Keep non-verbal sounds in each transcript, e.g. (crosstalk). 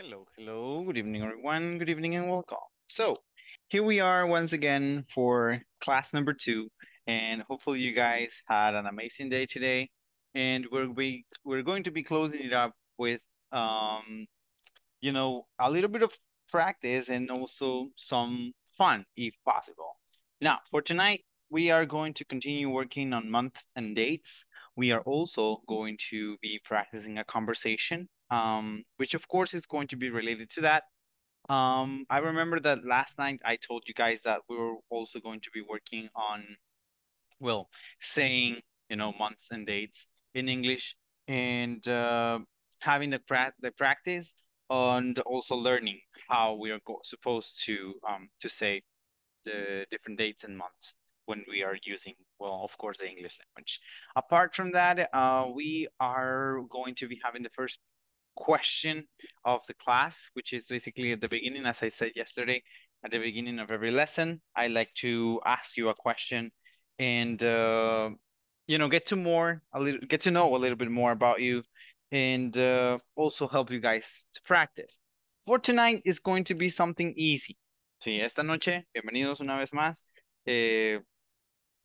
Hello, hello. Good evening, everyone. Good evening and welcome. So here we are once again for class number two, and hopefully you guys had an amazing day today. And we're we, we're going to be closing it up with um, you know, a little bit of practice and also some fun if possible. Now for tonight, we are going to continue working on months and dates. We are also going to be practicing a conversation um, which of course is going to be related to that. Um, I remember that last night I told you guys that we were also going to be working on, well, saying you know months and dates in English and uh, having the pra- the practice and also learning how we are supposed to um to say the different dates and months when we are using well of course the english language apart from that uh, we are going to be having the first question of the class, which is basically at the beginning, as I said yesterday, at the beginning of every lesson, I like to ask you a question and, uh, you know, get to more, a little, get to know a little bit more about you and uh, also help you guys to practice. For tonight is going to be something easy. Sí, esta noche, bienvenidos una vez más. Eh,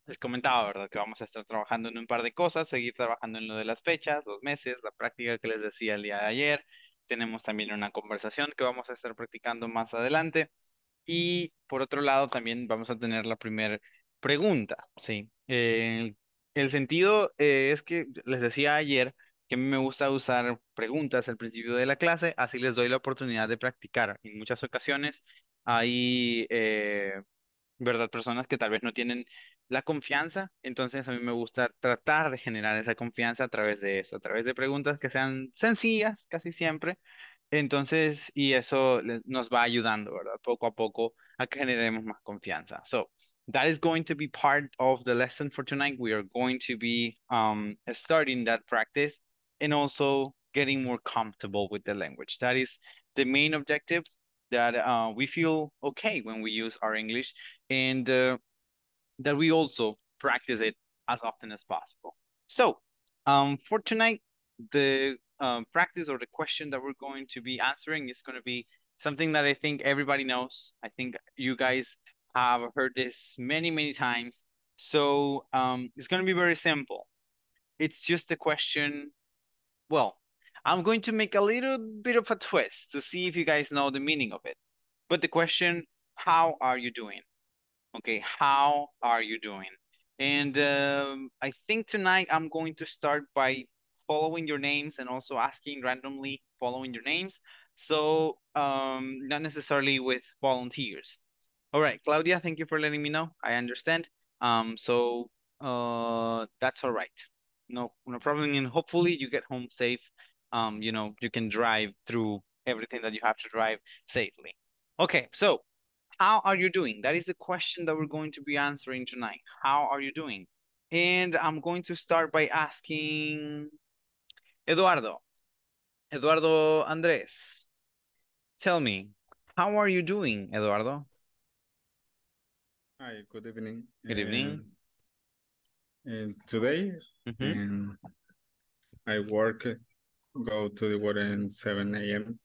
les comentaba, ¿verdad? Que vamos a estar trabajando en un par de cosas, seguir trabajando en lo de las fechas, los meses, la práctica que les decía el día de ayer. Tenemos también una conversación que vamos a estar practicando más adelante. Y por otro lado, también vamos a tener la primera pregunta, ¿sí? el sentido eh, es que les decía ayer que me gusta usar preguntas al principio de la clase, así les doy la oportunidad de practicar. En muchas ocasiones hay eh, ¿verdad? Personas que tal vez no tienen la confianza, entonces a mí me gusta tratar de generar esa confianza a través de eso, a través de preguntas que sean sencillas casi siempre, entonces, y eso nos va ayudando, ¿verdad? Poco a poco a que generemos más confianza. So, that is going to be part of the lesson for tonight. We are going to be um, starting that practice and also getting more comfortable with the language. That is the main objective that uh, we feel okay when we use our English and uh, that we also practice it as often as possible. So um, for tonight, the um, practice or the question that we're going to be answering is going to be something that I think everybody knows. I think you guys have heard this many, many times. So um, it's going to be very simple. It's just a question. Well, I'm going to make a little bit of a twist to see if you guys know the meaning of it. But the question, how are you doing? Okay, how are you doing? And um, I think tonight I'm going to start by following your names and also asking randomly following your names. So um, not necessarily with volunteers. All right, Claudia, thank you for letting me know. I understand. Um, so uh, that's all right. No, no problem. And hopefully you get home safe um, you know, you can drive through everything that you have to drive safely. Okay, so how are you doing? That is the question that we're going to be answering tonight. How are you doing? And I'm going to start by asking Eduardo, Eduardo Andres, tell me, how are you doing, Eduardo? Hi, good evening. Good evening. And, uh, and today mm -hmm. I work go to the water in 7 a.m.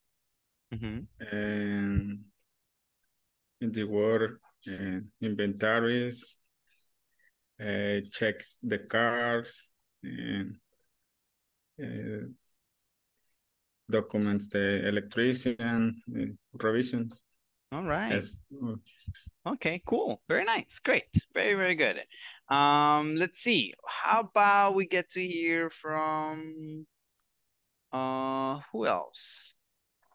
Mm -hmm. and in the water and inventories, uh, checks the cars and uh, documents the electrician uh, provisions. All right. Yes. Okay, cool. Very nice. Great. Very, very good. Um, let's see. How about we get to hear from uh, who else?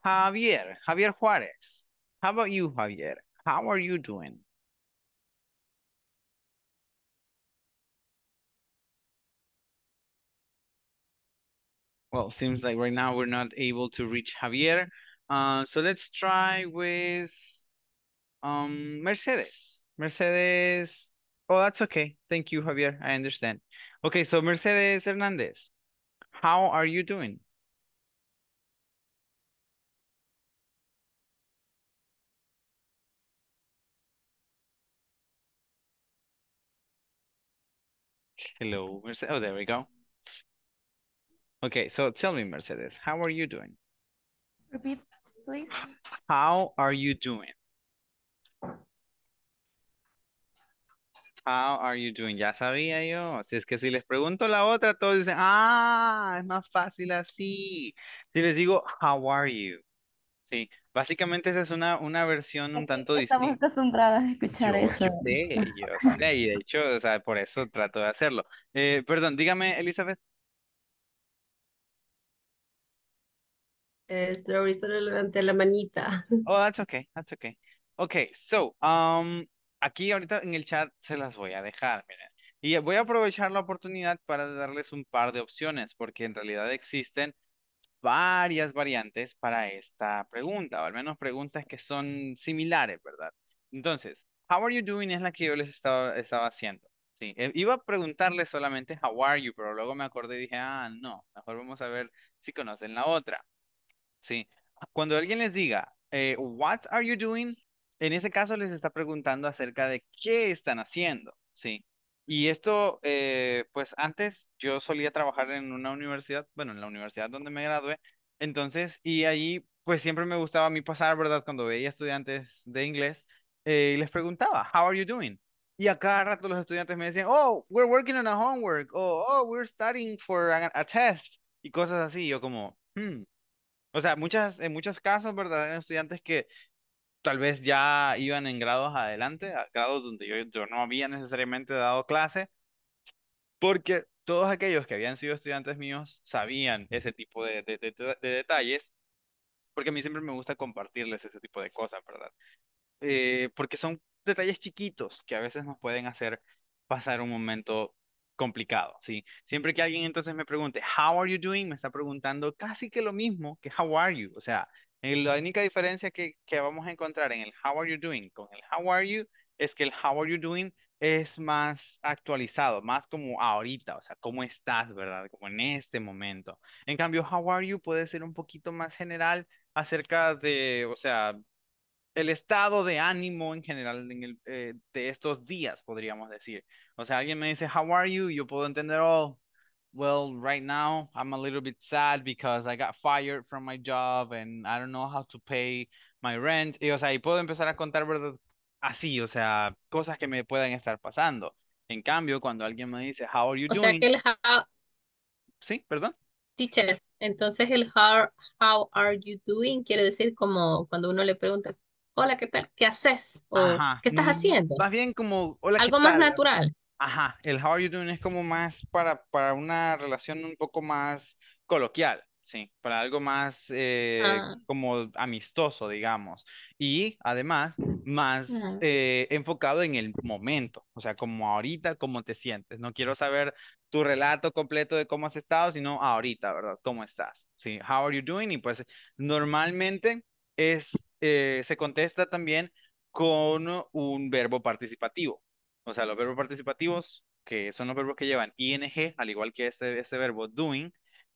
Javier, Javier Juarez. How about you, Javier? How are you doing? Well, seems like right now we're not able to reach Javier. Uh, so let's try with um, Mercedes. Mercedes. Oh, that's okay. Thank you, Javier. I understand. Okay, so Mercedes Hernandez, how are you doing? Hello, Mercedes. Oh, there we go. Okay, so tell me, Mercedes, how are you doing? Repeat, please. How are you doing? How are you doing? Ya sabía yo. Si es que si les pregunto la otra, todos dicen, ah, es más fácil así. Si les digo, how are you? Sí, Básicamente esa es una, una versión un tanto distinta. Estamos acostumbrados a escuchar eso. Sé, (laughs) yo sé, y de hecho, o sea, por eso trato de hacerlo. Eh, perdón, dígame, Elizabeth. Eh, sorry, levanté la manita. (laughs) Oh, that's okay, that's okay. Okay, so, um, aquí ahorita en el chat se las voy a dejar, miren. Y voy a aprovechar la oportunidad para darles un par de opciones, porque en realidad existen varias variantes para esta pregunta, o al menos preguntas que son similares, ¿verdad? Entonces, how are you doing es la que yo les estaba, haciendo. Sí, e, iba a preguntarles solamente how are you, pero luego me acordé y dije, ah, no, mejor vamos a ver si conocen la otra. Sí, cuando alguien les diga, eh, what are you doing? En ese caso les está preguntando acerca de qué están haciendo, ¿sí? Y esto, eh, pues antes yo solía trabajar en una universidad, bueno, en la universidad donde me gradué, entonces, y ahí, pues siempre me gustaba a mí pasar, ¿verdad? Cuando veía estudiantes de inglés, eh, y les preguntaba, how are you doing? Y a cada rato los estudiantes me decían, oh, we're working on a homework, o oh, we're studying for a, test, y cosas así. Yo como, hmm. O sea, muchas, en muchos casos, ¿verdad? Hay estudiantes que tal vez ya iban en grados adelante, a grados donde yo, yo no había necesariamente dado clase, porque todos aquellos que habían sido estudiantes míos sabían ese tipo de, detalles, porque a mí siempre me gusta compartirles ese tipo de cosas, ¿verdad? Eh, porque son detalles chiquitos que a veces nos pueden hacer pasar un momento complicado, ¿sí? Siempre que alguien entonces me pregunte, how are you doing? Me está preguntando casi que lo mismo que how are you, o sea, la única diferencia que, vamos a encontrar en el how are you doing con el how are you es que el how are you doing es más actualizado, más como ahorita, o sea, cómo estás, ¿verdad? Como en este momento. En cambio, how are you puede ser un poquito más general acerca de, o sea, el estado de ánimo en general eh, de estos días, podríamos decir. O sea, alguien me dice, how are you? Yo puedo entender, oh, well, right now I'm a little bit sad because I got fired from my job and I don't know how to pay my rent. Y o sea, puedo empezar a contar verdad así, o sea, cosas que me pueden estar pasando. En cambio, cuando alguien me dice, how are you o Sea el how... Sí, perdón. Teacher, entonces el how, how are you doing quiere decir como cuando uno le pregunta, hola, ¿qué, qué haces? O, ¿qué estás mm, haciendo? Más bien como, Algo más natural. Ajá, el how are you doing es como más para, para una relación un poco más coloquial, sí, para algo más eh, ah. como amistoso, digamos. Y además, más eh, enfocado en el momento, o sea, como ahorita, cómo te sientes. No quiero saber tu relato completo de cómo has estado, sino ahorita, ¿verdad? ¿Cómo estás? Sí, how are you doing? Y pues normalmente es, eh, se contesta también con un verbo participativo. O sea, los verbos participativos, que son los verbos que llevan ing, al igual que este, este verbo doing,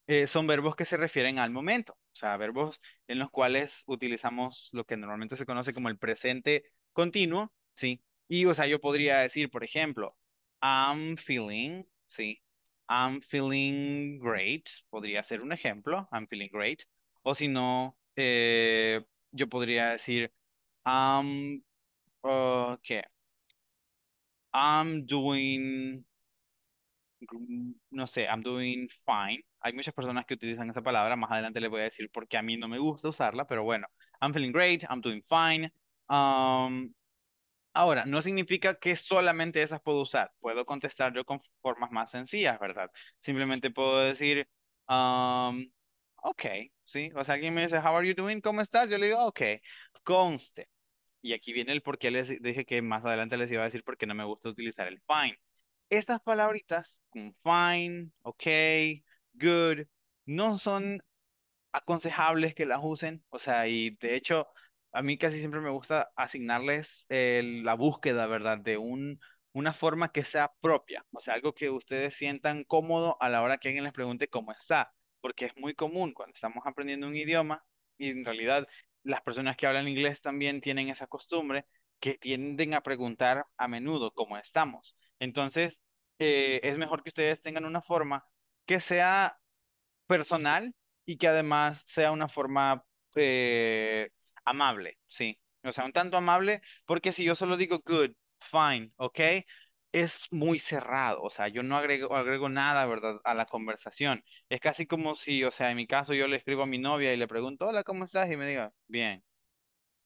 eh, son verbos que se refieren al momento. O sea, verbos en los cuales utilizamos lo que normalmente se conoce como el presente continuo, ¿sí? Y, o sea, yo podría decir, por ejemplo, I'm feeling, ¿sí? I'm feeling great, podría ser un ejemplo, I'm feeling great. O si no, eh, yo podría decir, I'm, okay. I'm doing, no sé, I'm doing fine. Hay muchas personas que utilizan esa palabra, más adelante les voy a decir por qué a mí no me gusta usarla, pero bueno, I'm feeling great, I'm doing fine. Um, ahora, no significa que solamente esas puedo usar, puedo contestar yo con formas más sencillas, ¿verdad? Simplemente puedo decir, um, ok, ¿sí? O sea, alguien me dice, how are you doing? ¿Cómo estás? Yo le digo, ok, conste y aquí viene el por qué les dije que más adelante les iba a decir porque no me gusta utilizar el fine. Estas palabritas, como fine, ok, good, no son aconsejables que las usen, o sea, y de hecho, a mí casi siempre me gusta asignarles eh, la búsqueda, ¿verdad? De un, una forma que sea propia, o sea, algo que ustedes sientan cómodo a la hora que alguien les pregunte cómo está, porque es muy común cuando estamos aprendiendo un idioma y en realidad las personas que hablan inglés también tienen esa costumbre que tienden a preguntar a menudo cómo estamos. Entonces, eh, es mejor que ustedes tengan una forma que sea personal y que además sea una forma eh, amable, ¿sí? O sea, un tanto amable, porque si yo solo digo good, fine, ok, es muy cerrado, o sea, yo no agrego, agrego nada, ¿verdad?, a la conversación. Es casi como si, o sea, en mi caso yo le escribo a mi novia y le pregunto, hola, ¿cómo estás? Y me diga, bien.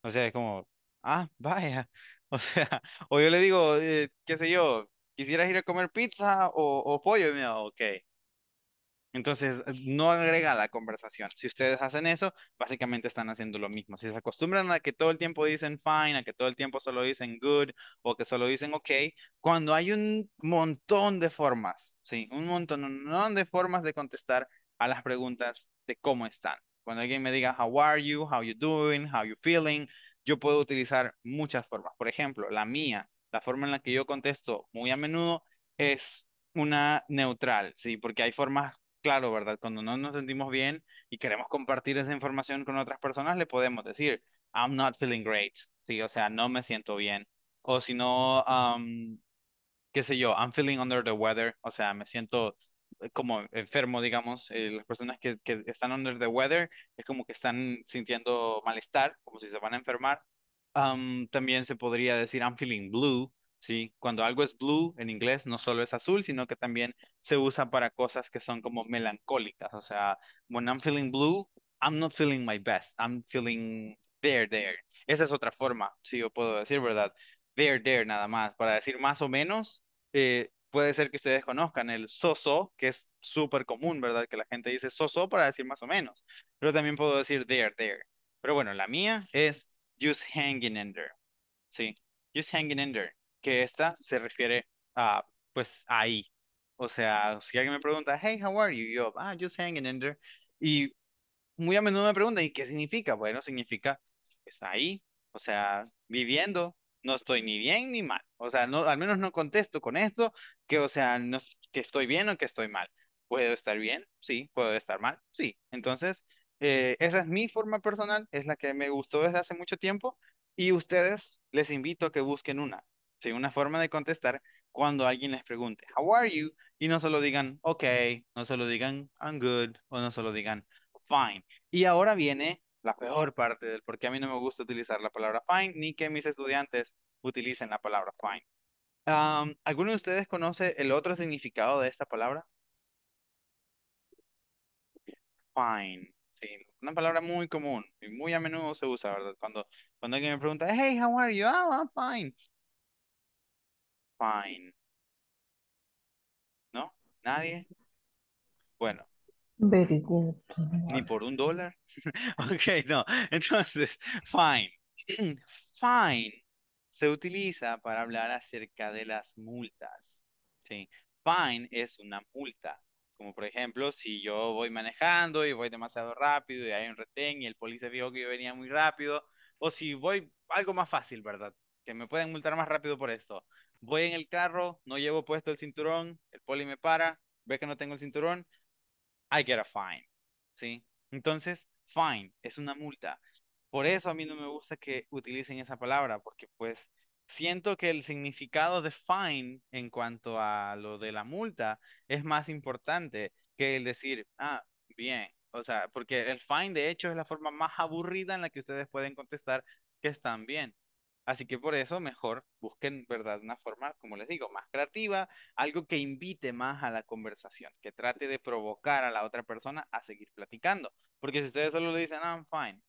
O sea, es como, ah, (laughs) vaya. O sea, o yo le digo, eh, qué sé yo, ¿quisieras ir a comer pizza o, pollo? Y me ok. Entonces, no agrega la conversación. Si ustedes hacen eso, básicamente están haciendo lo mismo. Si se acostumbran a que todo el tiempo dicen fine, a que todo el tiempo solo dicen good o que solo dicen ok, cuando hay un montón de formas, sí, un montón de formas de contestar a las preguntas de cómo están. Cuando alguien me diga how are you, how you doing, how you feeling, yo puedo utilizar muchas formas. Por ejemplo, la mía, la forma en la que yo contesto muy a menudo es una neutral, sí, porque hay formas claro, ¿verdad? Cuando no nos sentimos bien y queremos compartir esa información con otras personas, le podemos decir, I'm not feeling great, sí, o sea, no me siento bien. O si no, qué sé yo, I'm feeling under the weather, o sea, me siento eh, como enfermo, digamos, eh, las personas que, están under the weather es como que están sintiendo malestar, como si se van a enfermar. también se podría decir I'm feeling blue, ¿sí? Cuando algo es blue en inglés, no solo es azul, sino que también se usa para cosas que son como melancólicas. O sea, when I'm feeling blue, I'm not feeling my best. I'm feeling there, there. Esa es otra forma, si yo puedo decir, ¿verdad? There, there, nada más. Para decir más o menos, eh, puede ser que ustedes conozcan el so -so, que es súper común, ¿verdad? Que la gente dice so -so para decir más o menos. Pero también puedo decir there, there. Pero bueno, la mía es just hanging in there. Sí, just hanging in there que esta se refiere a, pues, ahí. O sea, si alguien me pregunta, hey, how are you? Yo, ah, just hanging in there. Y muy a menudo me preguntan, ¿y qué significa? Bueno, significa, es ahí, o sea, viviendo, no estoy ni bien ni mal. O sea, no, al menos no contesto con esto, que, o sea, no, que estoy bien o que estoy mal. Puedo estar bien, sí, puedo estar mal, sí. Entonces, eh, esa es mi forma personal, es la que me gustó desde hace mucho tiempo y ustedes les invito a que busquen una sí, una forma de contestar cuando alguien les pregunte, How are you? Y no solo digan, ok, no solo digan, I'm good, o no solo digan, fine. Y ahora viene la peor parte del por qué a mí no me gusta utilizar la palabra fine, ni que mis estudiantes utilicen la palabra fine. ¿Alguno de ustedes conoce el otro significado de esta palabra? Fine. una palabra muy común y muy a menudo se usa, ¿verdad? Cuando, cuando alguien me pregunta, hey, how are you? Oh, I'm fine fine. ¿No? ¿Nadie? Bueno. Ni por un dólar. (laughs) ok, no. Entonces, fine. (clears throat) fine se utiliza para hablar acerca de las multas. ¿sí? Fine es una multa. Como por ejemplo, si yo voy manejando y voy demasiado rápido y hay un retén y el policía vio que yo venía muy rápido, o si voy algo más fácil, ¿verdad? que me pueden multar más rápido por esto. Voy en el carro, no llevo puesto el cinturón, el poli me para, ve que no tengo el cinturón, I get a fine, ¿sí? Entonces, fine es una multa. Por eso a mí no me gusta que utilicen esa palabra, porque pues siento que el significado de fine en cuanto a lo de la multa es más importante que el decir, ah, bien. O sea, porque el fine de hecho es la forma más aburrida en la que ustedes pueden contestar que están bien. Así que por eso mejor busquen, ¿verdad? Una forma, como les digo, más creativa, algo que invite más a la conversación, que trate de provocar a la otra persona a seguir platicando. Porque si ustedes solo le dicen, ah, I'm fine,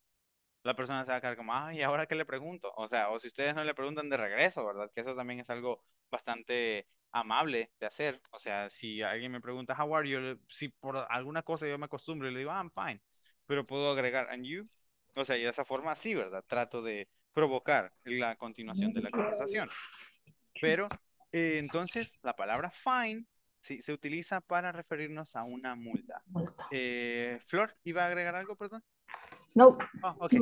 la persona se va a quedar como, ¿y ahora qué le pregunto? O sea, o si ustedes no le preguntan de regreso, ¿verdad? Que eso también es algo bastante amable de hacer. O sea, si alguien me pregunta, how are you? Si por alguna cosa yo me acostumbro y le digo, ah, I'm fine, pero puedo agregar, and you? O sea, y de esa forma sí, ¿verdad? Trato de provocar la continuación de la conversación. Pero eh, entonces la palabra fine sí, se utiliza para referirnos a una multa. Eh, Flor, ¿iba a agregar algo, perdón? No. Ah, okay,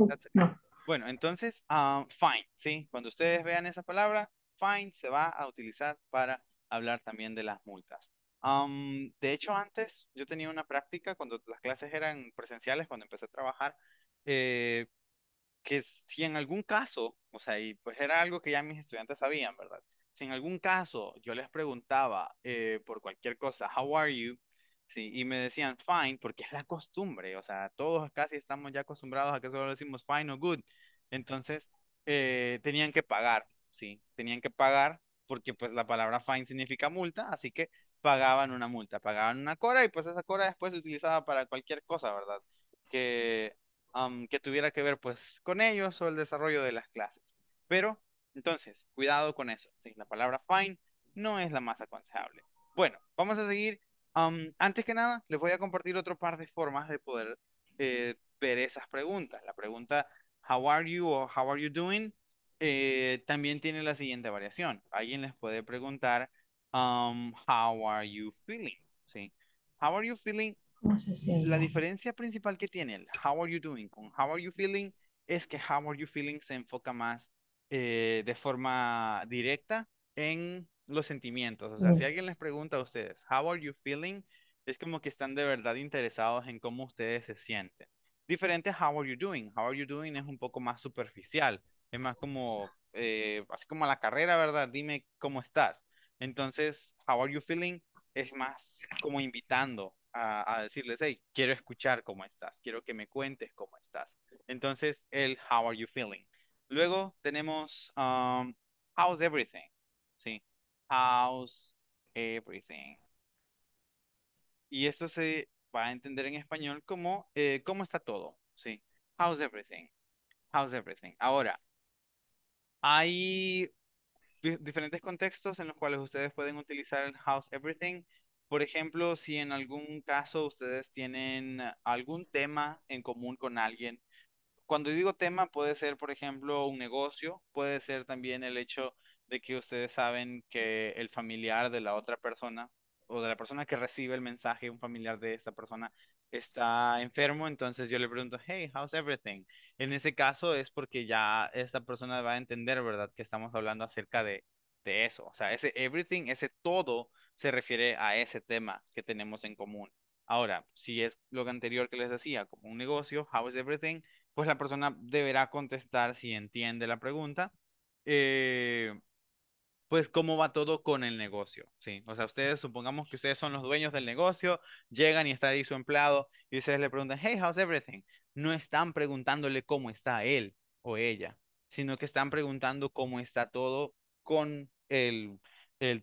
Bueno, entonces, ah, fine, ¿sí? Cuando ustedes vean esa palabra, fine se va a utilizar para hablar también de las multas. de hecho, antes yo tenía una práctica cuando las clases eran presenciales, cuando empecé a trabajar, eh, que si en algún caso, o sea, y pues era algo que ya mis estudiantes sabían, ¿verdad? Si en algún caso yo les preguntaba eh, por cualquier cosa, how are you? Sí, y me decían fine, porque es la costumbre, o sea, todos casi estamos ya acostumbrados a que solo decimos fine o good. Entonces, eh, tenían que pagar, sí, tenían que pagar, porque pues la palabra fine significa multa, así que pagaban una multa, pagaban una cora y pues esa cora después se utilizaba para cualquier cosa, ¿verdad? Que que tuviera que ver pues con ellos o el desarrollo de las clases. Pero entonces, cuidado con eso. Sí, la palabra fine no es la más aconsejable. Bueno, vamos a seguir. antes que nada, les voy a compartir otro par de formas de poder eh, ver esas preguntas. La pregunta how are you o how are you doing eh, también tiene la siguiente variación. Alguien les puede preguntar how are you feeling, ¿sí? How are you feeling la diferencia principal que tiene el How are you doing con How are you feeling es que How are you feeling se enfoca más eh, de forma directa en los sentimientos. O sea, si alguien les pregunta a ustedes How are you feeling, es como que están de verdad interesados en cómo ustedes se sienten. Diferente How are you doing. How are you doing es un poco más superficial. Es más como, eh, así como la carrera, ¿verdad? Dime cómo estás. Entonces, How are you feeling es más como invitando a, decirles, hey, quiero escuchar cómo estás, quiero que me cuentes cómo estás. Entonces, el how are you feeling. Luego tenemos um, how's everything. Sí, how's everything. Y esto se va a entender en español como eh, cómo está todo. Sí, how's everything. How's everything. Ahora, hay diferentes contextos en los cuales ustedes pueden utilizar el how's everything por ejemplo, si en algún caso ustedes tienen algún tema en común con alguien, cuando digo tema puede ser, por ejemplo, un negocio, puede ser también el hecho de que ustedes saben que el familiar de la otra persona o de la persona que recibe el mensaje, un familiar de esta persona está enfermo, entonces yo le pregunto, hey, how's everything? En ese caso es porque ya esta persona va a entender, ¿verdad? Que estamos hablando acerca de de eso. O sea, ese everything, ese todo se refiere a ese tema que tenemos en común. Ahora, si es lo anterior que les decía, como un negocio, how is everything, pues la persona deberá contestar si entiende la pregunta. Eh, pues cómo va todo con el negocio, ¿sí? O sea, ustedes, supongamos que ustedes son los dueños del negocio, llegan y está ahí su empleado y ustedes le preguntan, hey, how's everything? No están preguntándole cómo está él o ella, sino que están preguntando cómo está todo con el,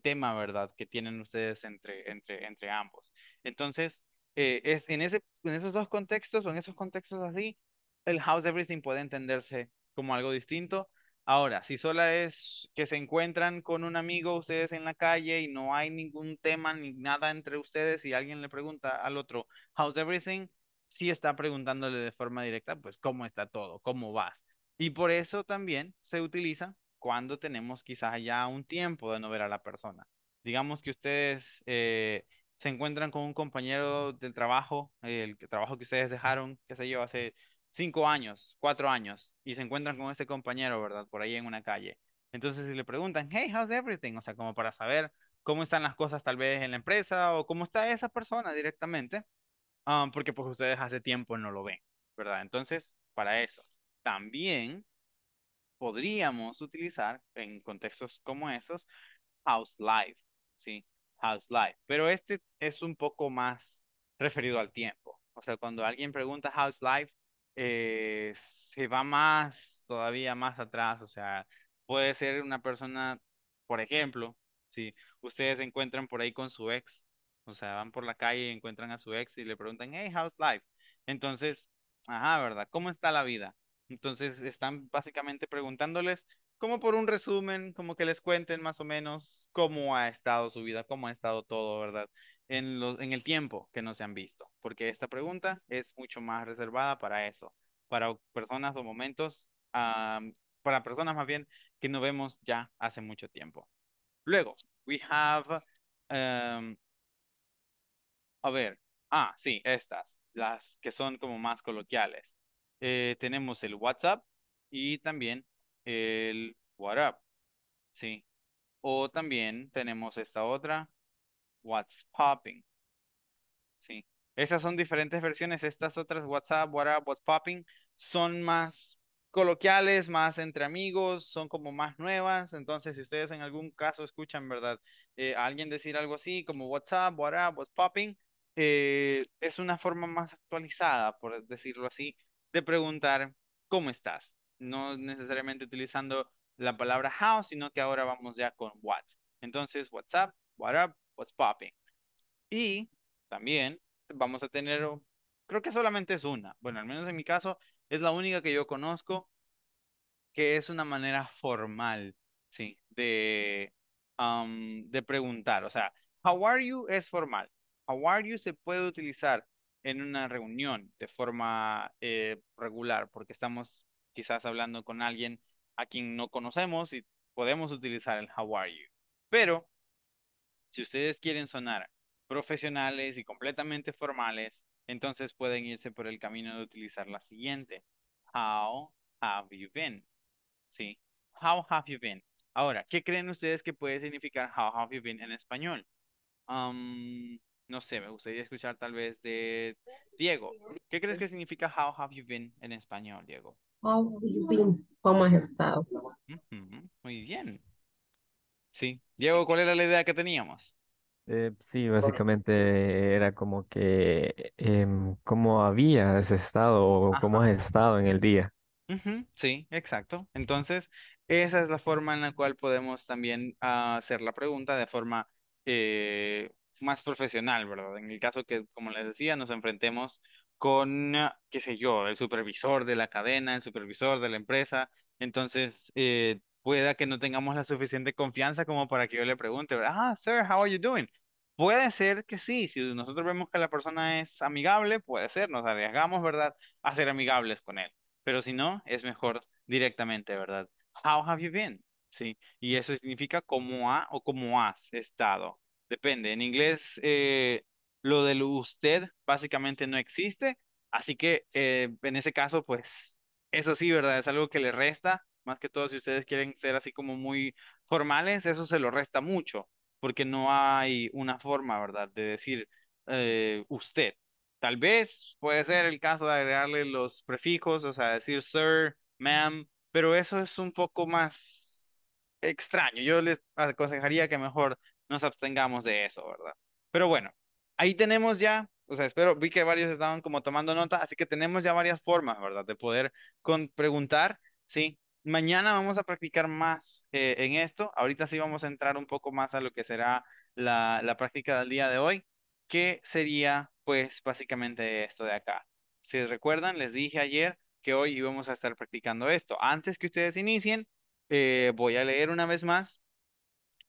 tema, ¿verdad?, que tienen ustedes entre, entre, entre ambos. Entonces, eh, es, en, ese, en esos dos contextos o en esos contextos así, el House Everything puede entenderse como algo distinto. Ahora, si sola es que se encuentran con un amigo ustedes en la calle y no hay ningún tema ni nada entre ustedes y alguien le pregunta al otro, how's everything? Si está preguntándole de forma directa, pues, ¿cómo está todo? ¿Cómo vas? Y por eso también se utiliza cuando tenemos quizás ya un tiempo de no ver a la persona. Digamos que ustedes eh, se encuentran con un compañero del trabajo, el trabajo que ustedes dejaron, qué sé yo, hace cinco años, cuatro años, y se encuentran con ese compañero, ¿verdad? Por ahí en una calle. Entonces le preguntan, hey, how's everything? O sea, como para saber cómo están las cosas tal vez en la empresa o cómo está esa persona directamente, ah, porque pues ustedes hace tiempo no lo ven, ¿verdad? Entonces, para eso. También podríamos utilizar en contextos como esos house life, ¿sí? House life. Pero este es un poco más referido al tiempo. O sea, cuando alguien pregunta house life, eh, se va más, todavía más atrás. O sea, puede ser una persona, por ejemplo, si ustedes se encuentran por ahí con su ex, o sea, van por la calle y encuentran a su ex y le preguntan, hey, house life? Entonces, ajá, ¿verdad? ¿Cómo está la vida? Entonces están básicamente preguntándoles como por un resumen, como que les cuenten más o menos cómo ha estado su vida, cómo ha estado todo, ¿verdad? En, en el tiempo que no se han visto, porque esta pregunta es mucho más reservada para eso, para personas o momentos, ah, para personas más bien que no vemos ya hace mucho tiempo. Luego, we have, em, a ver, ah, sí, estas, las que son como más coloquiales. Eh, tenemos el WhatsApp y también el WhatsApp. Sí. O también tenemos esta otra, WhatsApp. Sí. Esas son diferentes versiones. Estas otras, WhatsApp, WhatsApp, What's Popping, son más coloquiales, más entre amigos, son como más nuevas. Entonces, si ustedes en algún caso escuchan, ¿verdad? Eh, a alguien decir algo así como WhatsApp, WhatsApp, eh, es una forma más actualizada, por decirlo así, de preguntar cómo estás. No necesariamente utilizando la palabra how, sino que ahora vamos ya con what. Entonces, what's up, what up, what's popping. Y también vamos a tener, creo que solamente es una, bueno, al menos en mi caso, es la única que yo conozco que es una manera formal, sí, de, de preguntar. O sea, how are you es formal. How are you se puede utilizar en una reunión de forma eh, regular, porque estamos quizás hablando con alguien a quien no conocemos y podemos utilizar el how are you. Pero si ustedes quieren sonar profesionales y completamente formales, entonces pueden irse por el camino de utilizar la siguiente. How have you been? Sí. How have you been? Ahora, ¿qué creen ustedes que puede significar how have you been en español? Um, no sé, me gustaría escuchar tal vez de Diego. ¿Qué crees que significa how have you been en español, Diego? How have you been? ¿Cómo has estado? Muy bien. Sí. Diego, ¿cuál era la idea que teníamos? Eh, sí, básicamente era como que eh, cómo habías estado o cómo has estado en el día. Sí, exacto. Entonces, esa es la forma en la cual podemos también ah, hacer la pregunta de forma eh, más profesional, ¿verdad? En el caso que, como les decía, nos enfrentemos con, ah, qué sé yo, el supervisor de la cadena, el supervisor de la empresa, entonces eh, pueda que no tengamos la suficiente confianza como para que yo le pregunte, ah, sir, how are you doing? Puede ser que sí, si nosotros vemos que la persona es amigable, puede ser, nos arriesgamos, ¿verdad?, a ser amigables con él. Pero si no, es mejor directamente, ¿verdad? How have you been? Sí, y eso significa cómo ha o cómo has estado. Depende. En inglés, eh, lo del usted básicamente no existe. Así que eh, en ese caso, pues eso sí, ¿verdad? Es algo que le resta. Más que todo, si ustedes quieren ser así como muy formales, eso se lo resta mucho, porque no hay una forma, ¿verdad? De decir eh, usted. Tal vez puede ser el caso de agregarle los prefijos, o sea, decir sir, ma'am, pero eso es un poco más extraño. Yo les aconsejaría que mejor nos abstengamos de eso, ¿verdad? Pero bueno, ahí tenemos ya, o sea, espero, vi que varios estaban como tomando nota, así que tenemos ya varias formas, ¿verdad? De poder preguntar, ¿sí? Mañana vamos a practicar más eh, en esto. Ahorita sí vamos a entrar un poco más a lo que será la, práctica del día de hoy, que sería pues básicamente esto de acá. Si recuerdan, les dije ayer que hoy íbamos a estar practicando esto. Antes que ustedes inicien, eh, voy a leer una vez más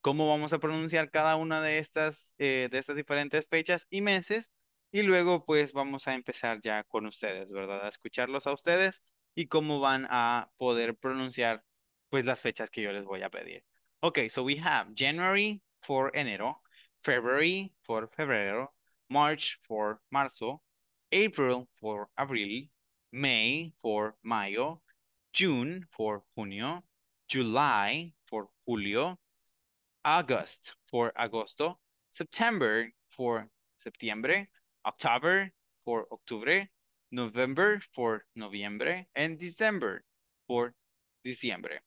cómo vamos a pronunciar cada una de estas, eh, de estas diferentes fechas y meses. Y luego pues vamos a empezar ya con ustedes, ¿verdad? A escucharlos a ustedes y cómo van a poder pronunciar pues las fechas que yo les voy a pedir. Ok, so we have January for enero, February for febrero, March for marzo, April for abril, May for mayo, June for junio, July for julio, August for agosto, September for septiembre, October for octubre, November for noviembre, and December for diciembre.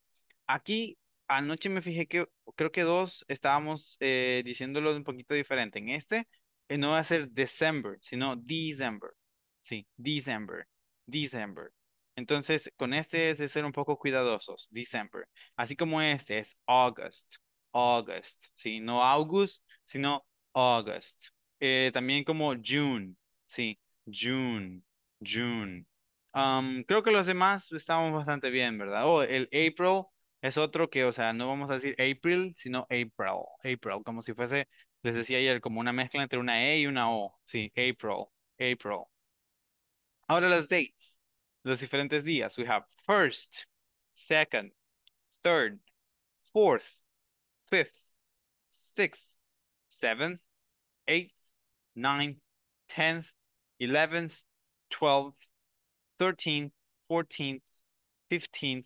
Aquí anoche me fijé que creo que dos estábamos eh, diciéndolo un poquito diferente. En este eh, no va a ser December, sino December. Sí, December, December. Entonces, con este es de ser un poco cuidadosos, December. Así como este es August, August, ¿sí? No August, sino August. Eh, también como June, ¿sí? June, June. Um, creo que los demás estamos bastante bien, ¿verdad? Oh, el April es otro que, o sea, no vamos a decir April, sino April, April, como si fuese, les decía ayer, como una mezcla entre una E y una O, sí, April, April. Ahora las dates, los diferentes días. We have first, second, third, fourth, fifth, sixth, seventh, eighth, ninth, tenth, eleventh, twelfth, thirteenth, fourteenth, fifteenth,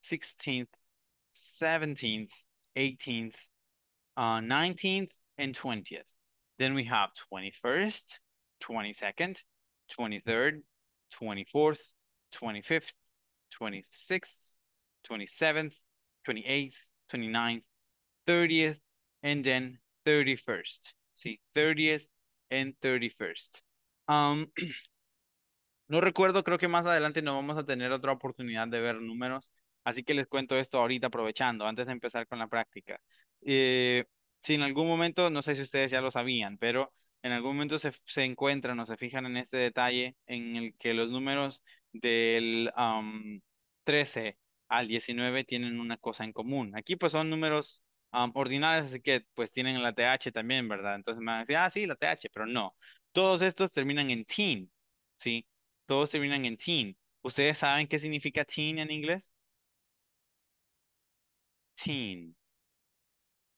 sixteenth, seventeenth, eighteenth, uh, nineteenth, and twentieth. Then we have twenty-first, twenty-second, twenty-third, twenty-fourth, twenty-fifth, twenty-sixth, twenty-seventh, twenty-eighth, twenty-ninth, 30th, and then 31st. Sí, 30th and 31st. Um, (clears throat) no recuerdo, creo que más adelante no vamos a tener otra oportunidad de ver números, así que les cuento esto ahorita aprovechando, antes de empezar con la práctica. Eh, si en algún momento, no sé si ustedes ya lo sabían, pero en algún momento se, encuentran o se fijan en este detalle en el que los números del 13 um, al 19 tienen una cosa en común. Aquí pues son números ordinadas así que pues tienen la TH también, ¿verdad? Entonces me van a decir, ah, sí, la TH, pero no. Todos estos terminan en teen, ¿sí? Todos terminan en teen. ¿Ustedes saben qué significa teen en inglés? Teen.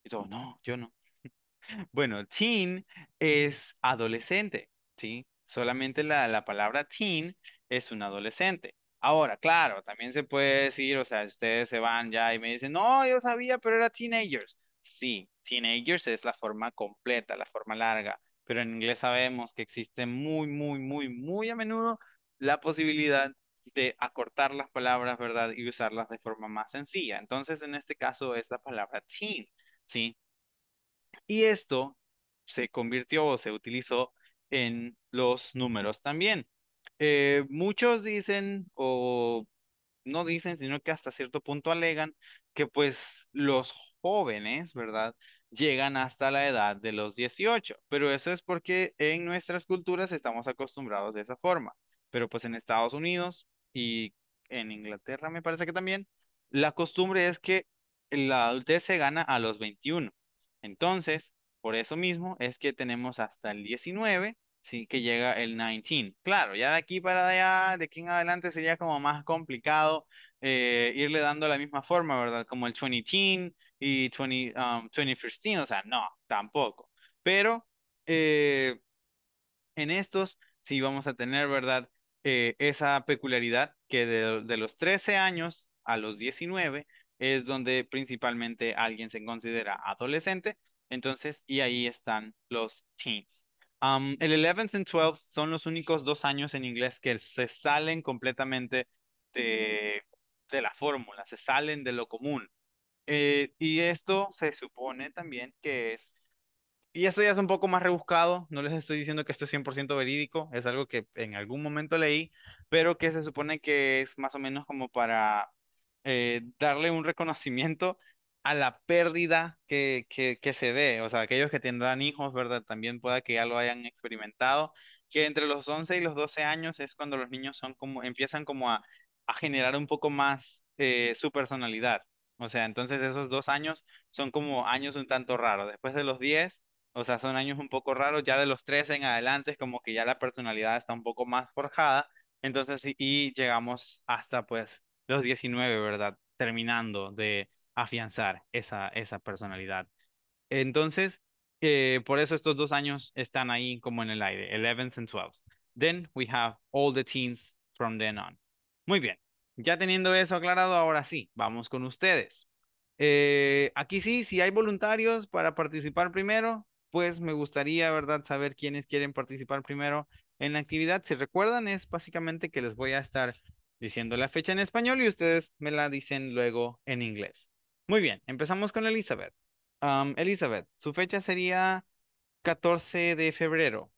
Y no, yo no. (laughs) bueno, teen es adolescente, ¿sí? Solamente la, la palabra teen es un adolescente. Ahora, claro, también se puede decir, o sea, ustedes se van ya y me dicen, no, yo sabía, pero era teenagers. Sí, teenagers es la forma completa, la forma larga, pero en inglés sabemos que existe muy, muy, muy, muy a menudo la posibilidad de acortar las palabras, ¿verdad? Y usarlas de forma más sencilla. Entonces, en este caso es la palabra teen, ¿sí? Y esto se convirtió o se utilizó en los números también. Eh, muchos dicen, o no dicen, sino que hasta cierto punto alegan que pues los jóvenes, ¿verdad? Llegan hasta la edad de los 18, pero eso es porque en nuestras culturas estamos acostumbrados de esa forma, pero pues en Estados Unidos y en Inglaterra me parece que también, la costumbre es que la adultez se gana a los 21. Entonces, por eso mismo es que tenemos hasta el 19 sí que llega el 19. Claro, ya de aquí para allá, de aquí en adelante sería como más complicado eh, irle dando la misma forma, ¿verdad? Como el 20 y 20, um, teen, o sea, no, tampoco. Pero eh, en estos sí vamos a tener, ¿verdad? Eh, esa peculiaridad que de, de los 13 años a los 19 es donde principalmente alguien se considera adolescente, entonces, y ahí están los teens el 11th and 12th son los únicos dos años en inglés que se salen completamente de, de la fórmula, se salen de lo común. Eh, y esto se supone también que es, y esto ya es un poco más rebuscado, no les estoy diciendo que esto es 100% verídico, es algo que en algún momento leí, pero que se supone que es más o menos como para eh, darle un reconocimiento a la pérdida que, se ve. O sea, aquellos que tendrán hijos, ¿verdad? También pueda que ya lo hayan experimentado, que entre los 11 y los 12 años es cuando los niños son como, empiezan como a, generar un poco más eh, su personalidad. O sea, entonces esos dos años son como años un tanto raros. Después de los 10, o sea, son años un poco raros. Ya de los 13 en adelante es como que ya la personalidad está un poco más forjada. Entonces, y llegamos hasta pues los 19, ¿verdad? Terminando de, afianzar esa, esa personalidad. Entonces, eh, por eso estos dos años están ahí como en el aire, 11th and 12th. Then we have all the teens from then on. Muy bien, ya teniendo eso aclarado, ahora sí, vamos con ustedes. Eh, aquí sí, si hay voluntarios para participar primero, pues me gustaría, ¿verdad?, saber quiénes quieren participar primero en la actividad. Si recuerdan, es básicamente que les voy a estar diciendo la fecha en español y ustedes me la dicen luego en inglés. Muy bien, empezamos con Elizabeth. Elizabeth, su fecha sería 14 de febrero.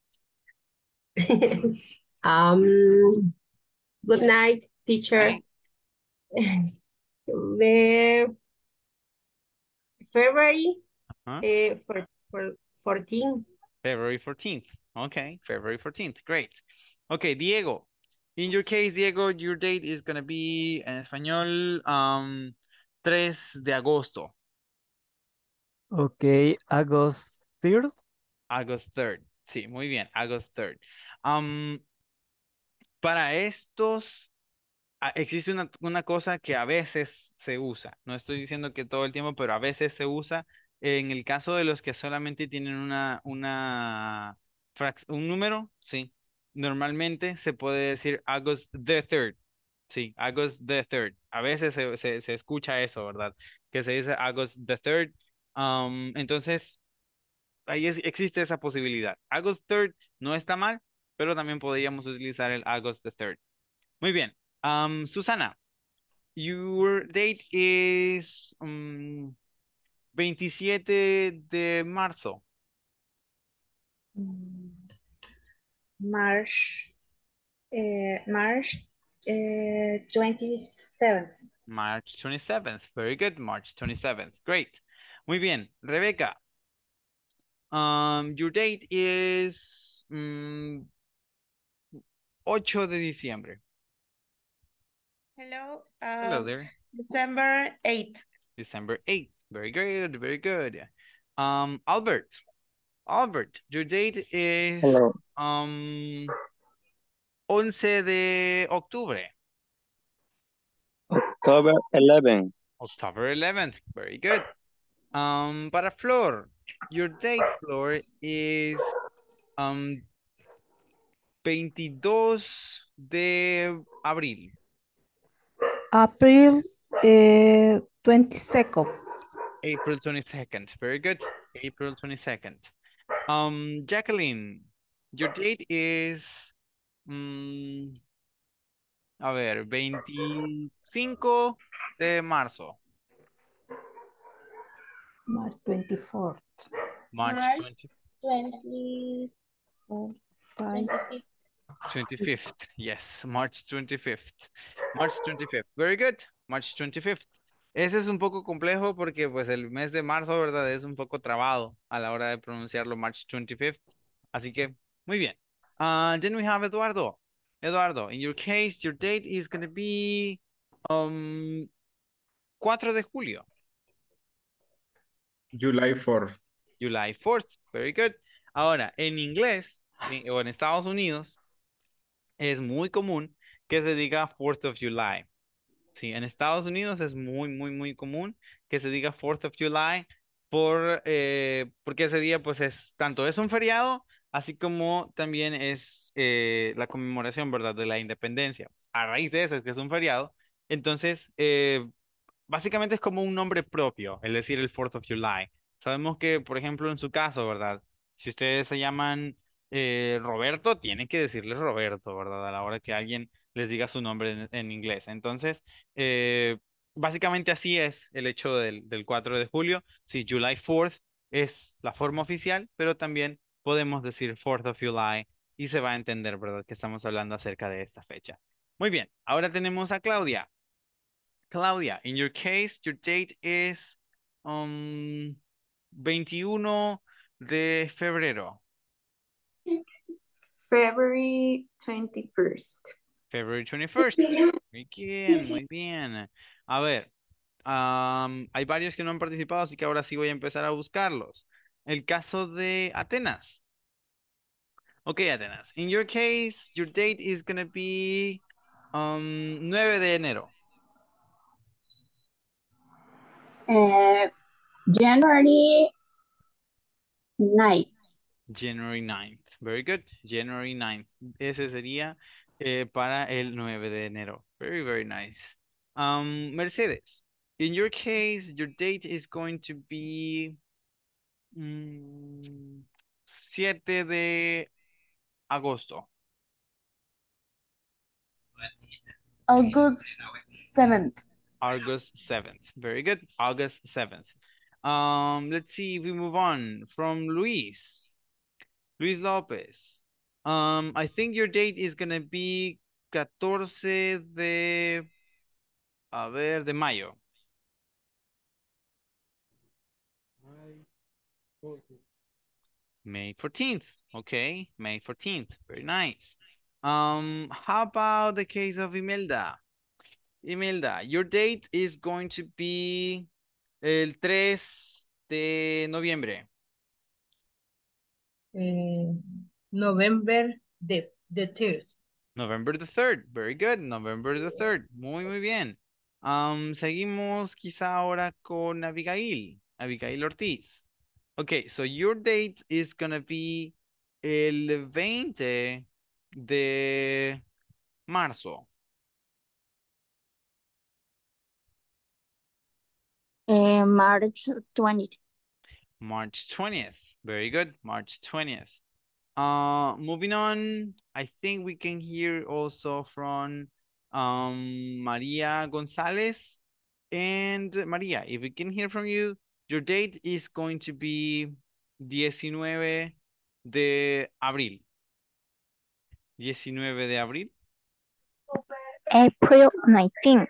(laughs) Um, good night, teacher. (laughs) February 14. Eh, February 14th. Okay, February 14th. Great. Okay, Diego. In your case, Diego, your date is gonna be en español um, 3 de agosto. Ok, August 3rd. August 3 sí, muy bien, August 3rd. para estos ah, existe una, cosa que a veces se usa, no estoy diciendo que todo el tiempo, pero a veces se usa en el caso de los que solamente tienen un número, sí, normalmente se puede decir August the third, Sí, August the 3rd. A veces se, escucha eso, ¿verdad? Que se dice August the 3rd. Um, entonces, ahí existe esa posibilidad. August 3rd no está mal, pero también podríamos utilizar el August the 3rd. Muy bien. Um, Susana, your date is 27 um, de marzo. Mm, March, eh, March uh, 27th. March 27th. Very good. March 27th. Great. Muy bien. Rebeca, um, your date is um, mm, 8 de diciembre. Hello. Hello um, there. December 8th. December 8th. Very good. Very good. Um, Albert. Albert, your date is Hello. um 11 de octubre. October 11th. October 11th. Very good. Um, para Flor, your date, Flor, is um, 22 de abril. April 22nd. Eh, April 22nd. Very good. April 22nd. Um, Jacqueline, your date is Mm, a ver, 25 de marzo. March 24th. March, twenty- 25 25 yes, March 25th. March 25th, very good, March 25th. Ese es un poco complejo porque pues el mes de marzo, ¿verdad? Es un poco trabado a la hora de pronunciarlo March 25th. Así que, muy bien. And uh, then we have Eduardo. Eduardo, in your case, your date is going to be um, 4 de julio. July 4th. July 4th. Very good. Ahora, en inglés o en Estados Unidos es muy común que se diga 4th of July. Sí, en Estados Unidos es muy, muy, muy común que se diga 4th of July por, eh, porque ese día pues es tanto es un feriado así como también es eh, la conmemoración, ¿verdad?, de la independencia. A raíz de eso es que es un feriado. Entonces, eh, básicamente es como un nombre propio, es decir, el 4th of July. Sabemos que, por ejemplo, en su caso, ¿verdad? Si ustedes se llaman eh, Roberto, tienen que decirles Roberto, ¿verdad? A la hora que alguien les diga su nombre en, inglés. Entonces, básicamente así es el hecho del, del 4 de julio. si July 4th es la forma oficial, pero también podemos decir Fourth of July y se va a entender, ¿verdad? Que estamos hablando acerca de esta fecha. Muy bien, ahora tenemos a Claudia. Claudia, in your case, your date is um, 21 de febrero. February 21st. February 21st. Muy bien, muy bien. A ver, hay varios que no han participado, así que ahora sí voy a empezar a buscarlos el caso de Atenas. Ok, Atenas. Um, en your case, your date is going to be 9 de enero. January 9th. January 9th. Very good. January 9th. Ese sería para el 9 de enero. Very, very nice. Mercedes, en your case, your date is going to be Mm, 7 de agosto. August 7th. August 7th. Very good. August 7th. Um, let's see we move on from Luis. Luis Lopez. Um, I think your date is going to be 14 de, a ver, de mayo. May 14th. Okay, May 14th. Very nice. Um, how about the case of Imelda? Imelda, your date is going to be el 3 de noviembre. Eh, November the, the 3rd. November the 3rd. Very good. November the 3rd. Muy, muy bien. Um, seguimos quizá ahora con Abigail. Abigail Ortiz. Okay, so your date is gonna be el 20 de marzo. Uh, March 20th. March 20th. Very good. March 20th. Uh, moving on, I think we can hear also from um, Maria Gonzalez. And Maria, if we can hear from you, Your date is going to be 19 de abril. 19 de abril. April 19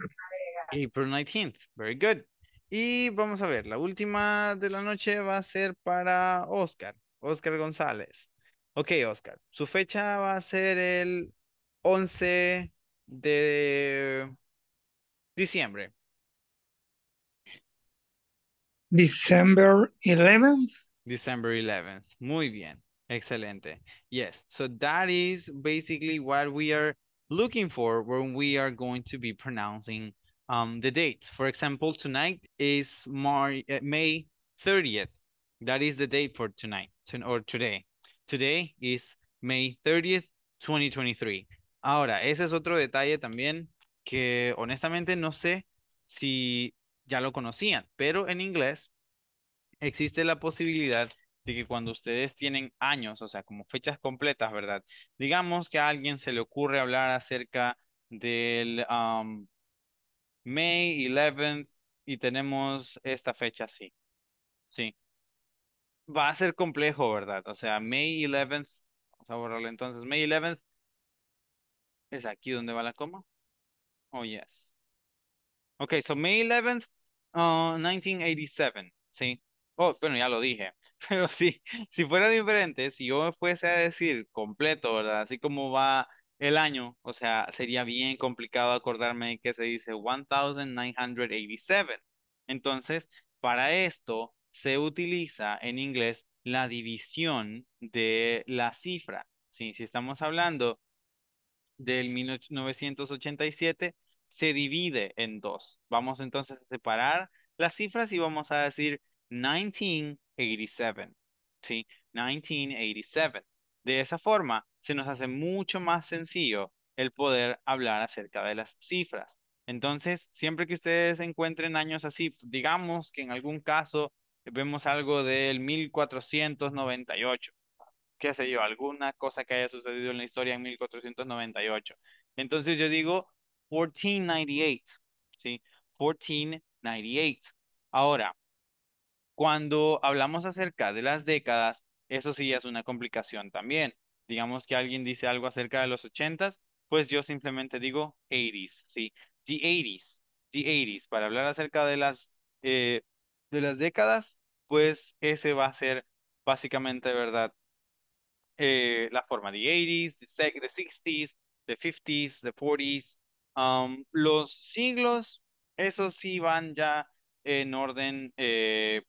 April 19 Very good. Y vamos a ver, la última de la noche va a ser para Oscar, Oscar González. Ok, Oscar, su fecha va a ser el 11 de diciembre. December 11th? December 11th. Muy bien. Excelente. Yes. So that is basically what we are looking for when we are going to be pronouncing um, the date. For example, tonight is Mar eh, May 30th. That is the date for tonight to or today. Today is May 30th, 2023. Ahora, ese es otro detalle también que honestamente no sé si ya lo conocían, pero en inglés existe la posibilidad de que cuando ustedes tienen años, o sea, como fechas completas, ¿verdad? Digamos que a alguien se le ocurre hablar acerca del May 11th y tenemos esta fecha así. Sí. Va a ser complejo, ¿verdad? O sea, May 11th, vamos a borrarlo entonces, May 11th es aquí donde va la coma. Oh, yes. Ok, so May 11th 1987, ah, ¿sí? Oh, bueno, ya lo dije, (laughs) pero sí, si fuera diferente, si yo fuese a decir completo, ¿verdad? Así como va el año, o sea, sería bien complicado acordarme que se dice 1987. Entonces, para esto se utiliza en inglés la división de la cifra. ¿sí? Si estamos hablando del 1987, se divide en dos. Vamos entonces a separar las cifras y vamos a decir 1987. ¿sí? 1987. De esa forma, se nos hace mucho más sencillo el poder hablar acerca de las cifras. Entonces, siempre que ustedes encuentren años así, digamos que en algún caso vemos algo del 1498, qué sé yo, alguna cosa que haya sucedido en la historia en 1498. Entonces yo digo 1498, ¿sí? 1498. Ahora, cuando hablamos acerca de las décadas, eso sí es una complicación también. Digamos que alguien dice algo acerca de los 80s, pues yo simplemente digo 80s, ¿sí? The 80s, the 80s. Para hablar acerca de las, eh, de las décadas, pues ese va a ser básicamente, ¿verdad? Eh, la forma, de 80s, the 60s, the 50s, the 40s, los siglos, esos sí van ya en orden, eh,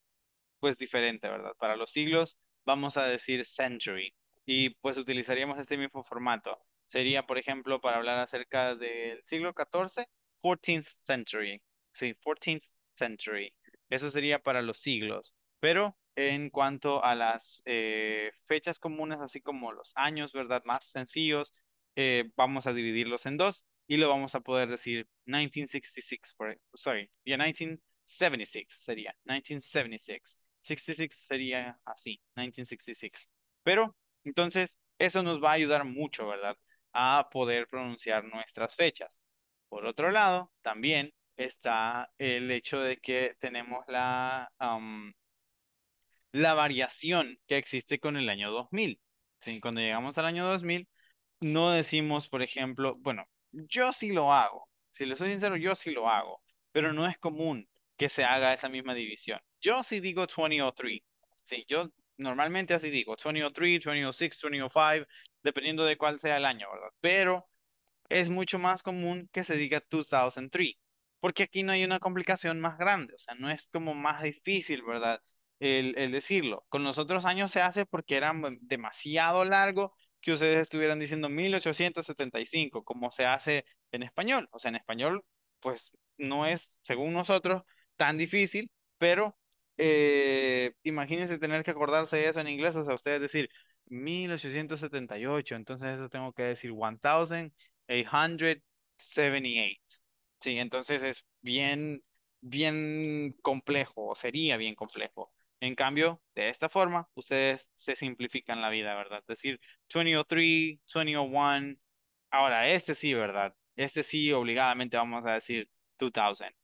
pues diferente, ¿verdad? Para los siglos vamos a decir century y pues utilizaríamos este mismo formato. Sería, por ejemplo, para hablar acerca del siglo XIV, 14th century. Sí, 14th century. Eso sería para los siglos. Pero en cuanto a las eh, fechas comunes, así como los años, ¿verdad? Más sencillos, eh, vamos a dividirlos en dos y lo vamos a poder decir 1966, por, sorry, ya 1976 sería, 1976. 66 sería así, 1966. Pero entonces eso nos va a ayudar mucho, ¿verdad? A poder pronunciar nuestras fechas. Por otro lado, también está el hecho de que tenemos la, la variación que existe con el año 2000. ¿sí? Cuando llegamos al año 2000, no decimos, por ejemplo, bueno, yo sí lo hago. Si le soy sincero, yo sí lo hago. Pero no es común que se haga esa misma división. Yo sí digo 2003. Sí, yo normalmente así digo, 2003, 2006, 2005, dependiendo de cuál sea el año, ¿verdad? Pero es mucho más común que se diga 2003, porque aquí no hay una complicación más grande, o sea, no es como más difícil, ¿verdad? El, el decirlo. Con los otros años se hace porque eran demasiado largo que ustedes estuvieran diciendo 1875, como se hace en español. O sea, en español, pues no es, según nosotros, tan difícil, pero eh, imagínense tener que acordarse de eso en inglés, o sea, ustedes decir 1878, entonces eso tengo que decir 1878. Sí, entonces es bien, bien complejo, sería bien complejo. En cambio, de esta forma, ustedes se simplifican la vida, ¿verdad? Es decir, 2003, 2001. Ahora, este sí, ¿verdad? Este sí, obligadamente vamos a decir 2000.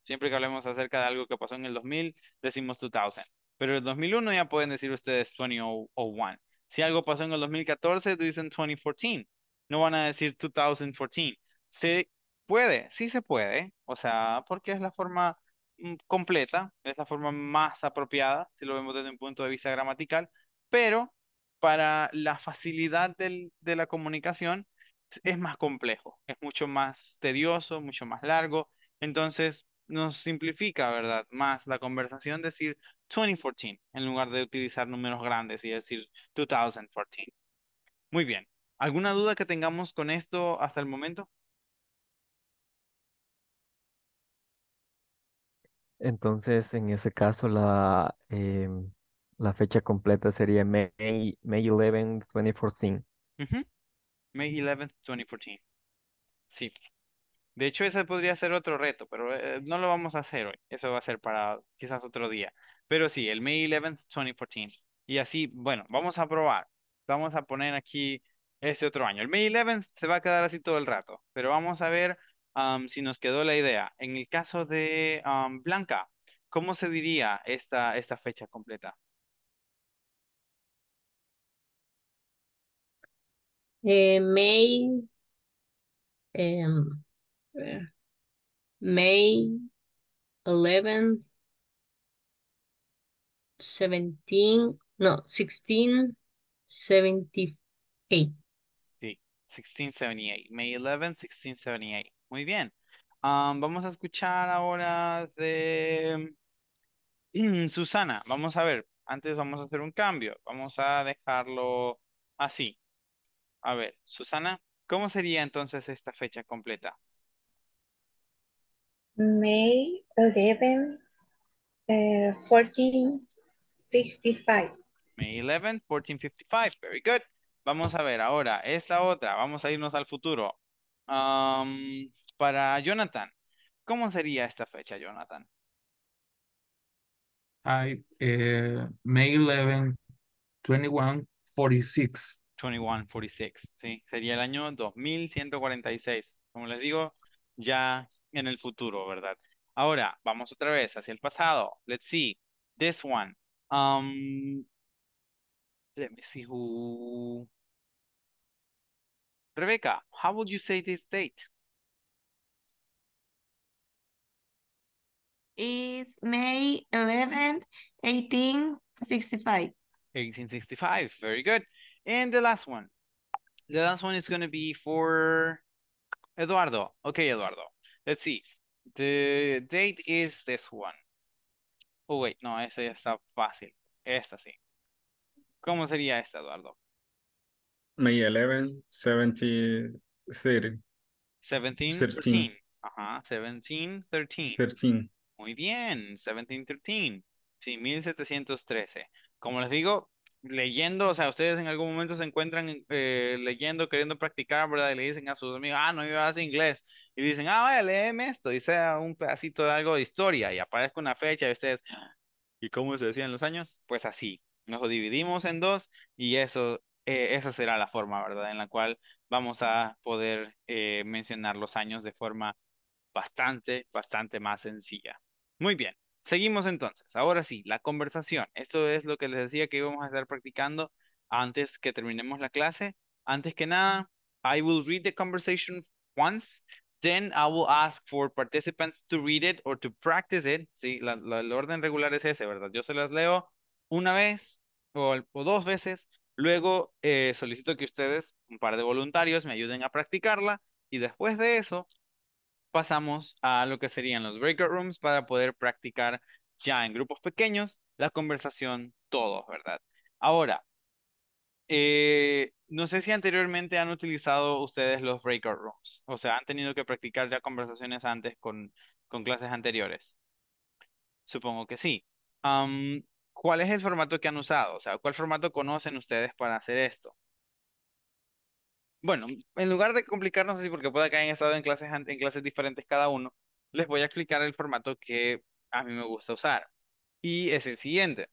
Siempre que hablemos acerca de algo que pasó en el 2000, decimos 2000. Pero en el 2001 ya pueden decir ustedes 2001. Si algo pasó en el 2014, dicen 2014. No van a decir 2014. Se puede, sí se puede. O sea, porque es la forma Mm, completa, es la forma más apropiada, si lo vemos desde un punto de vista gramatical, pero para la facilidad de la comunicación es más complejo, es mucho más tedioso, mucho más largo, entonces nos simplifica, ¿verdad? Más la conversación decir 2014 en lugar de utilizar números grandes y decir 2014. Muy bien. ¿Alguna duda que tengamos con esto hasta el momento? Entonces, en ese caso, la, em, la fecha completa sería May, 11, 2014. May 11 2014. Sí. De hecho, ese podría ser otro reto, pero eh, no lo vamos a hacer hoy. Eso va a ser para quizás otro día. Pero sí, el May 11 2014. Y así, bueno, vamos a probar. Vamos a poner aquí ese otro año. El May 11 se va a quedar así todo el rato, pero vamos a ver um, si nos quedó la idea. En el caso de Blanca, ¿cómo se diría esta, esta fecha completa? Eh, May, em, eh, May 11, 17, no, 16, 78. Sí, 1678, May 11, 1678. Muy bien. vamos a escuchar ahora de (clears throat) Susana. Vamos a ver. Antes vamos a hacer un cambio. Vamos a dejarlo así. A ver, Susana, ¿cómo sería entonces esta fecha completa? May 11, 1455. Eh, May 11, 1455. Very good. Vamos a ver ahora esta otra. Vamos a irnos al futuro para Jonathan, ¿cómo sería esta fecha, Jonathan? I, eh, May 11, 2146. 2146, sí, sería el año 2146. Como les digo, ya en el futuro, ¿verdad? Ahora, vamos otra vez hacia el pasado. Let's see. This one. let me see who Rebecca, how would you say this date? Is May 11th, 1865. 1865, very good. And the last one. The last one is going to be for Eduardo. Okay, Eduardo. Let's see. The date is this one. Oh, wait, no, esa ya está fácil. Esta sí. ¿Cómo sería esta, Eduardo? May 11, 17, 1730. 17, Ajá, 1713. 13. Muy bien, 1713. Sí, 1713. Como les digo, leyendo, o sea, ustedes en algún momento se encuentran eh, leyendo, queriendo practicar, ¿verdad? Y le dicen a sus amigos, ah, no, yo hago inglés. Y dicen, ah, vaya, léeme esto, sea un pedacito de algo de historia y aparezca una fecha y ustedes, ah". ¿y cómo se decían los años? Pues así, nos lo dividimos en dos y eso eh, esa será la forma, ¿verdad? En la cual vamos a poder eh, mencionar los años de forma bastante, bastante más sencilla. Muy bien, seguimos entonces. Ahora sí, la conversación. Esto es lo que les decía que íbamos a estar practicando antes que terminemos la clase. Antes que nada, I will read the conversation once. Then I will ask for participants to read it or to practice it. Sí, el orden regular es ese, ¿verdad? Yo se las leo una vez o dos veces Luego eh, solicito que ustedes, un par de voluntarios, me ayuden a practicarla y después de eso pasamos a lo que serían los breakout rooms para poder practicar ya en grupos pequeños la conversación todos, ¿verdad? Ahora, eh, no sé si anteriormente han utilizado ustedes los breakout rooms, o sea, han tenido que practicar ya conversaciones antes con, clases anteriores. Supongo que sí. ¿Cuál es el formato que han usado? O sea, ¿cuál formato conocen ustedes para hacer esto? Bueno, en lugar de complicarnos así, porque puede que hayan estado en clases, en clases diferentes cada uno, les voy a explicar el formato que a mí me gusta usar. Y es el siguiente.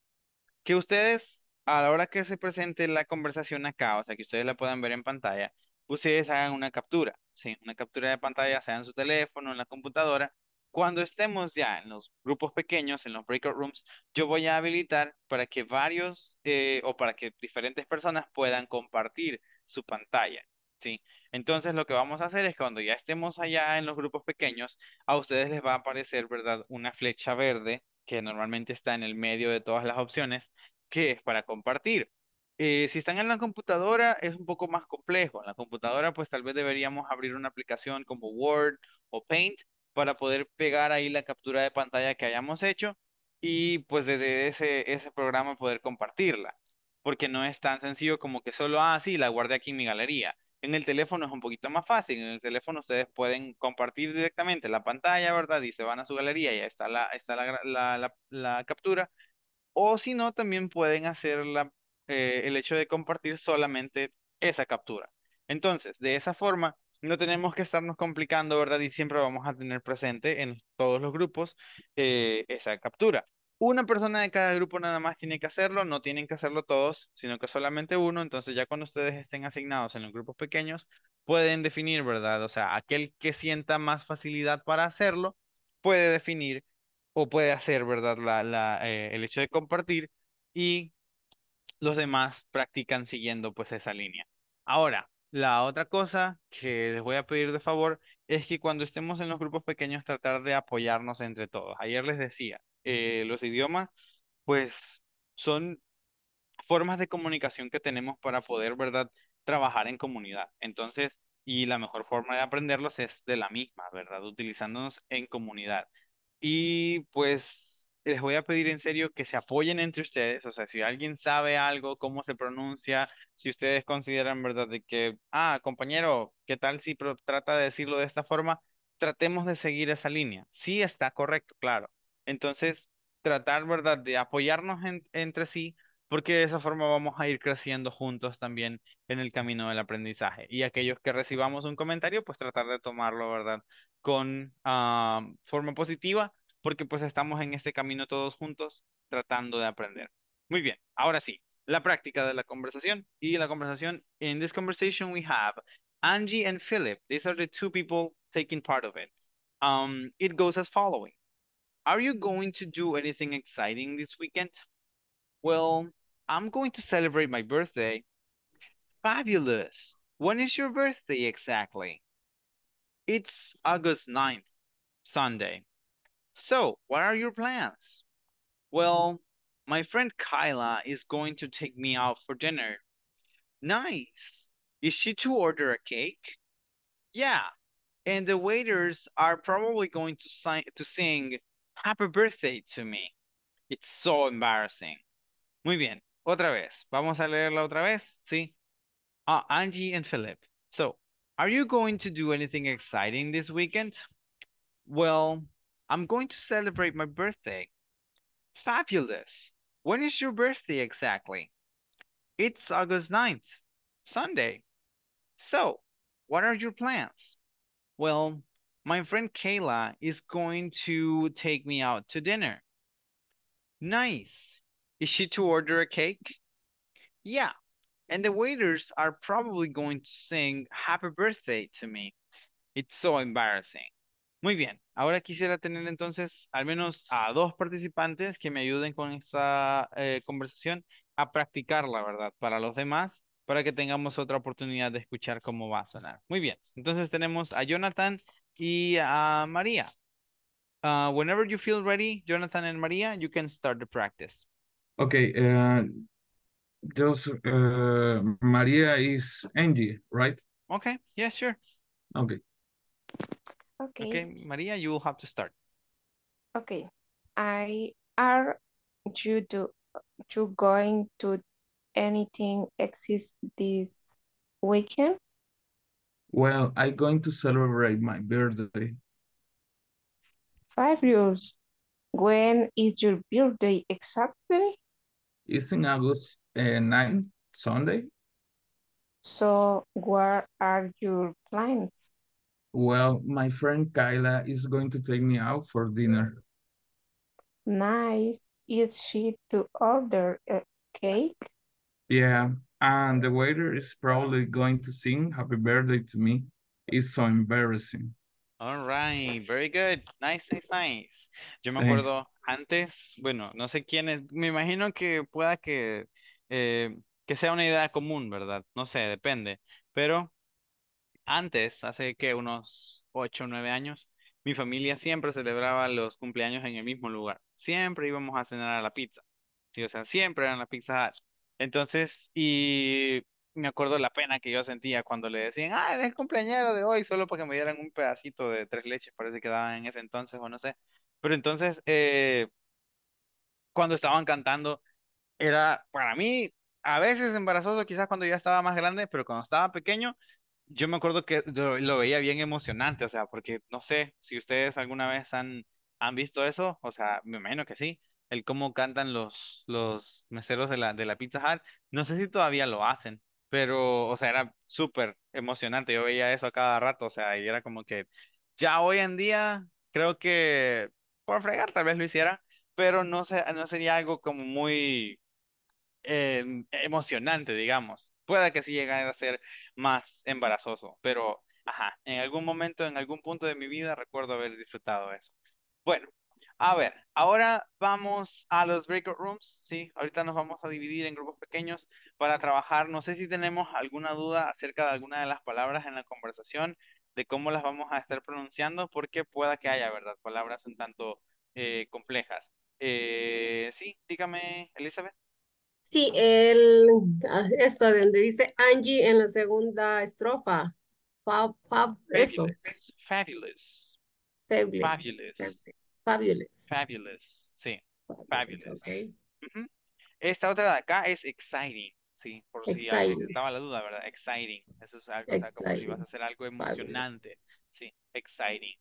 Que ustedes, a la hora que se presente la conversación acá, o sea, que ustedes la puedan ver en pantalla, ustedes hagan una captura, ¿sí? Una captura de pantalla, sea en su teléfono, en la computadora, cuando estemos ya en los grupos pequeños, en los breakout rooms, yo voy a habilitar para que varios eh, o para que diferentes personas puedan compartir su pantalla. ¿sí? Entonces lo que vamos a hacer es cuando ya estemos allá en los grupos pequeños, a ustedes les va a aparecer, ¿verdad? Una flecha verde que normalmente está en el medio de todas las opciones, que es para compartir. Eh, si están en la computadora es un poco más complejo. En la computadora pues tal vez deberíamos abrir una aplicación como Word o Paint para poder pegar ahí la captura de pantalla que hayamos hecho y pues desde ese, ese programa poder compartirla. Porque no es tan sencillo como que solo, ah, la guardé aquí en mi galería. En el teléfono es un poquito más fácil. En el teléfono ustedes pueden compartir directamente la pantalla, ¿verdad? Y se van a su galería y ahí está la, está la, captura. O si no, también pueden hacer eh, el hecho de compartir solamente esa captura. Entonces, de esa forma, no tenemos que estarnos complicando, ¿verdad? Y siempre vamos a tener presente en todos los grupos eh, esa captura. Una persona de cada grupo nada más tiene que hacerlo, no tienen que hacerlo todos, sino que solamente uno. Entonces ya cuando ustedes estén asignados en los grupos pequeños, pueden definir, ¿verdad? O sea, aquel que sienta más facilidad para hacerlo puede definir o puede hacer, ¿verdad? La, eh, el hecho de compartir y los demás practican siguiendo pues esa línea. Ahora, la otra cosa que les voy a pedir de favor es que cuando estemos en los grupos pequeños tratar de apoyarnos entre todos. Ayer les decía, eh, los idiomas pues son formas de comunicación que tenemos para poder, ¿verdad?, trabajar en comunidad. Entonces, y la mejor forma de aprenderlos es de la misma, ¿verdad?, utilizándonos en comunidad. Y pues les voy a pedir en serio que se apoyen entre ustedes, o sea, si alguien sabe algo, cómo se pronuncia, si ustedes consideran, ¿verdad?, de que, ah, compañero, ¿qué tal si trata de decirlo de esta forma? Tratemos de seguir esa línea. Sí está correcto, claro. Entonces, tratar, ¿verdad?, de apoyarnos entre sí, porque de esa forma vamos a ir creciendo juntos también en el camino del aprendizaje. Y aquellos que recibamos un comentario, pues tratar de tomarlo, ¿verdad?, con ah, forma positiva porque pues estamos en este camino todos juntos tratando de aprender. Muy bien, ahora sí, la práctica de la conversación y la conversación. en this conversation we have Angie and Philip. These are the two people taking part of it. Um, it goes as following. Are you going to do anything exciting this weekend? Well, I'm going to celebrate my birthday. Fabulous. When is your birthday exactly? It's August 9th, Sunday. So, what are your plans? Mm-hmm. Well, my friend Kyla is going to take me out for dinner. Nice. Is she to order a cake? Yeah. And the waiters are probably going to sing, to sing Happy Birthday to me. It's so embarrassing. Muy bien. Otra vez. Vamos a leerla otra vez. Sí. Ah, Angie and Philip. So, are you going to do anything exciting this weekend? Well, I'm going to celebrate my birthday. Fabulous. When is your birthday exactly? It's August 9th, Sunday. So, what are your plans? Well, my friend Kayla is going to take me out to dinner. Nice. Is she to order a cake? Yeah. And the waiters are probably going to sing happy birthday to me. It's so embarrassing. Muy bien, ahora quisiera tener entonces al menos a dos participantes que me ayuden con esta eh, conversación a practicar la verdad para los demás, para que tengamos otra oportunidad de escuchar cómo va a sonar. Muy bien, entonces tenemos a Jonathan y a María. Ah, whenever you feel ready, Jonathan and María, you can start the practice. Okay, eh, eh, María is Angie, right? Okay, yes sure. Okay. Okay. Okay, Maria, you will have to start. Okay. I are you do you going to anything exist this weekend? Well, I'm going to celebrate my birthday. Five years. When is your birthday exactly? It's in August uh, eh, 9, Sunday. So what are your plans? Well, my friend Kyla is going to take me out for dinner. Nice. Is she to order a cake? Yeah, and the waiter is probably going to sing happy birthday to me. It's so embarrassing. All right, very good. Nice, nice, nice. Yo me acuerdo Thanks. antes, bueno, no sé quién es, me imagino que pueda que, eh, que sea una idea común, ¿verdad? No sé, depende. Pero antes, hace que unos 8 o 9 años, mi familia siempre celebraba los cumpleaños en el mismo lugar. Siempre íbamos a cenar a la pizza. O sea, siempre eran las pizzas Entonces, y me acuerdo la pena que yo sentía cuando le decían, ah, es el cumpleañero de hoy, solo porque me dieran un pedacito de tres leches, parece que daban en ese entonces, o no sé. Pero entonces, eh, cuando estaban cantando, era para mí a veces embarazoso, quizás cuando ya estaba más grande, pero cuando estaba pequeño, yo me acuerdo que lo, veía bien emocionante, o sea, porque no sé si ustedes alguna vez han, han visto eso, o sea, me imagino que sí, el cómo cantan los, los meseros de la, de la Pizza Hut, no sé si todavía lo hacen, pero, o sea, era súper emocionante, yo veía eso cada rato, o sea, y era como que ya hoy en día creo que por fregar tal vez lo hiciera, pero no, sé no sería algo como muy em, emocionante, digamos pueda que sí llegue a ser más embarazoso, pero ajá, en algún momento, en algún punto de mi vida recuerdo haber disfrutado eso. Bueno, a ver, ahora vamos a los breakout rooms, ¿sí? Ahorita nos vamos a dividir en grupos pequeños para trabajar. No sé si tenemos alguna duda acerca de alguna de las palabras en la conversación, de cómo las vamos a estar pronunciando, porque pueda que haya, ¿verdad? Palabras un tanto eh, complejas. Eh, sí, dígame, Elizabeth. Sí, el, ah, esto donde dice Angie en la segunda estrofa. Fabulous. Fabulous. Fabulous. Fabulous. Fabulous. Sí, fabulous. Esta otra de acá es exciting. Sí, por si si estaba la duda, ¿verdad? Exciting. Eso es algo, como si vas a hacer algo emocionante. Sí, exciting.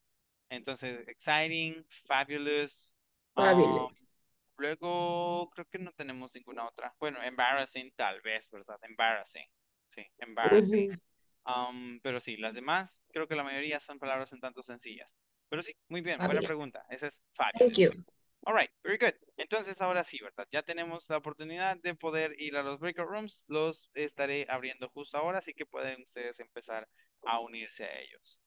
Entonces, exciting, fabulous. Um, fabulous. Luego creo que no tenemos ninguna otra. Bueno, embarrassing tal vez, ¿verdad? Embarrassing. Sí, embarrassing. pero sí, las demás creo que la mayoría son palabras un tanto sencillas. Pero sí, muy bien, buena pregunta. Esa es fácil. Thank you. All right, very good. Entonces ahora sí, ¿verdad? Ya tenemos la oportunidad de poder ir a los breakout rooms. Los estaré abriendo justo ahora, así que pueden ustedes empezar a unirse a ellos.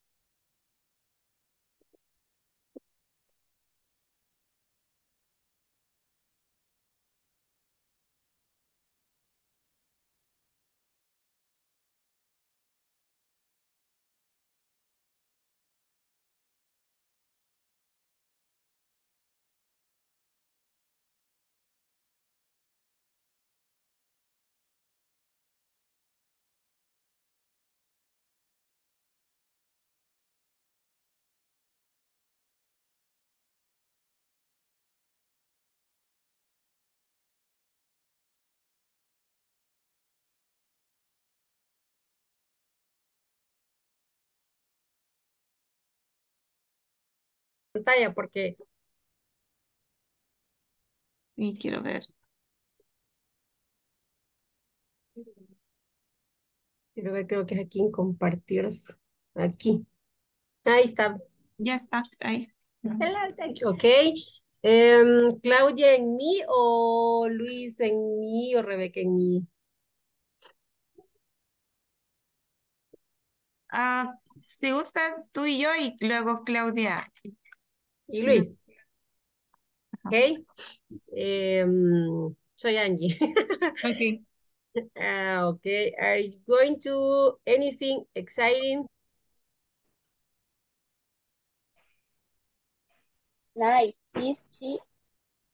pantalla porque... Y quiero ver. Quiero ver, creo que es aquí en compartir. Aquí. Ahí está. Ya está, ahí. Ok. Em, Claudia en mí o Luis en mí o Rebeca en mí. Ah, si gustas tú y yo y luego Claudia y Luis. ¿Ok? Eh, soy Angie. (laughs) okay. Ah, okay. Are you going to anything exciting? Nice. Is she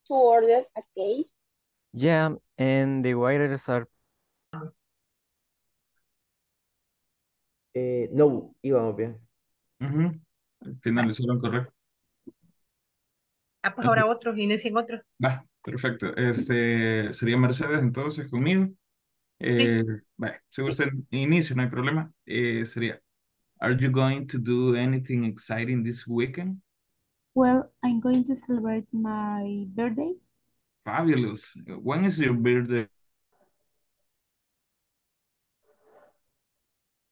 to order a cake? Yeah, and the waiters are. Eh, no, íbamos bien. Uh -huh. Al Ah, pues, ahora otros, en otro. Va, perfecto. Este, sería Mercedes entonces conmigo. Eh, Vale, si usted inicia, no hay problema. Eh, sería, are you going to do anything exciting this weekend? Well, I'm going to celebrate my birthday. Fabulous. When is your birthday?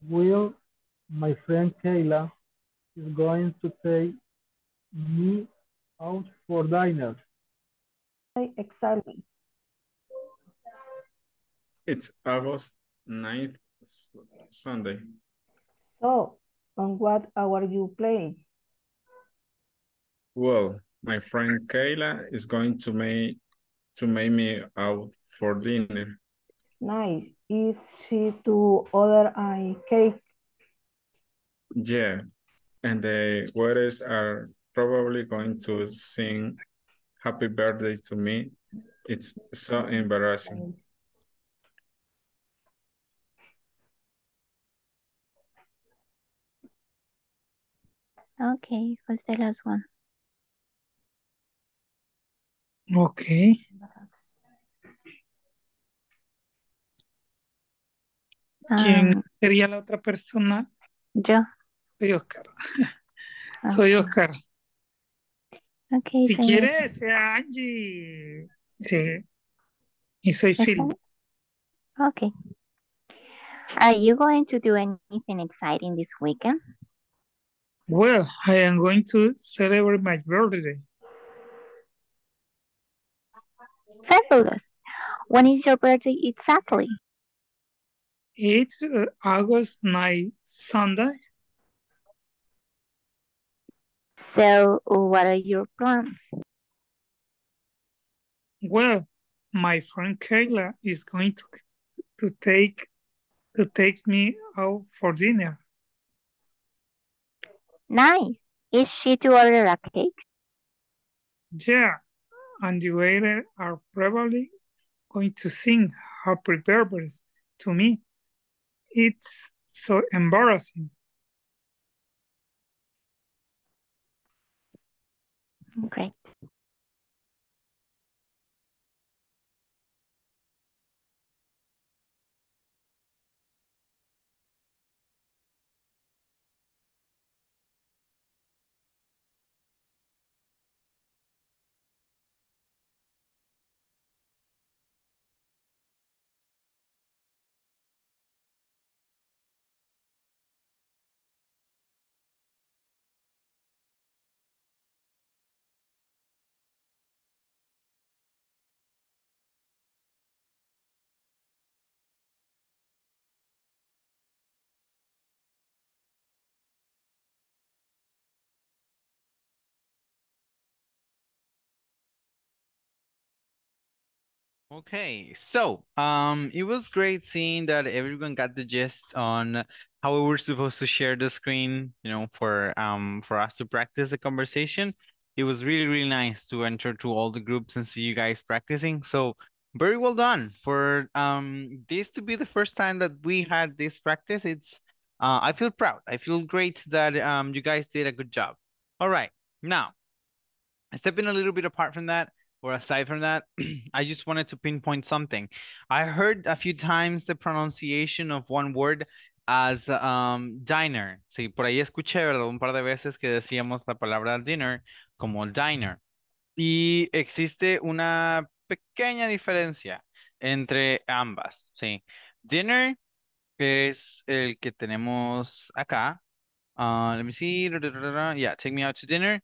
Will my friend Kayla is going to take me out for dinner. Exactly. It's August 9th, Sunday. So, on what hour you playing? Well, my friend Kayla is going to make to make me out for dinner. Nice. Is she to order a cake? Yeah, and the waiters are probably going to sing happy birthday to me. It's so embarrassing. Okay, who's the last one? Okay. ¿Quién um, sería la otra persona? Yo. Soy Oscar. (laughs) Ah, Soy Oscar. Okay, si señor. quieres, eh, Angie. Sí. Y soy Phil. Okay. Are you going to do anything exciting this weekend? Well, I am going to celebrate my birthday. Fabulous. When is your birthday exactly? It's uh, August 9, Sunday. So what are your plans? Well, my friend Kayla is going to to take to take me out for dinner. Nice. Is she to order a cake? Yeah, and the waiter are probably going to sing happy birthday to me. It's so embarrassing. Great Okay, so um, it was great seeing that everyone got the gist on how we were supposed to share the screen, you know, for um for us to practice the conversation. It was really really nice to enter to all the groups and see you guys practicing. So very well done for um this to be the first time that we had this practice. It's uh, I feel proud. I feel great that um you guys did a good job. All right, now stepping a little bit apart from that or aside from that, (clears throat) I just wanted to pinpoint something. I heard a few times the pronunciation of one word as um, diner. Sí, por ahí escuché, ¿verdad? Un par de veces que decíamos la palabra dinner como diner. Y existe una pequeña diferencia entre ambas, ¿sí? Dinner es el que tenemos acá. Uh, let me see. Yeah, take me out to dinner.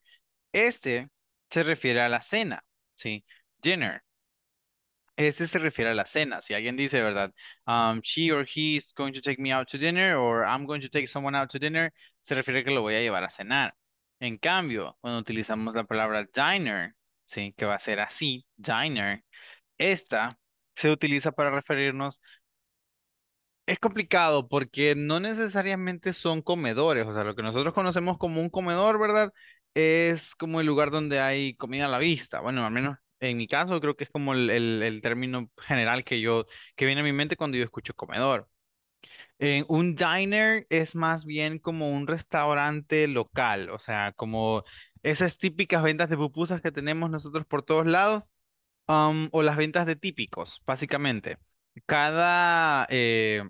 Este se refiere a la cena. ¿sí? Dinner. Este se refiere a la cena. Si alguien dice, ¿verdad? Um, she or he is going to take me out to dinner or I'm going to take someone out to dinner, se refiere que lo voy a llevar a cenar. En cambio, cuando utilizamos la palabra diner, ¿sí? Que va a ser así, diner, esta se utiliza para referirnos es complicado porque no necesariamente son comedores, o sea, lo que nosotros conocemos como un comedor, ¿verdad? es como el lugar donde hay comida a la vista. Bueno, al menos en mi caso creo que es como el, término general que yo, que viene a mi mente cuando yo escucho comedor. un diner es más bien como un restaurante local, o sea, como esas típicas ventas de pupusas que tenemos nosotros por todos lados, o las ventas de típicos, básicamente. Cada, eh,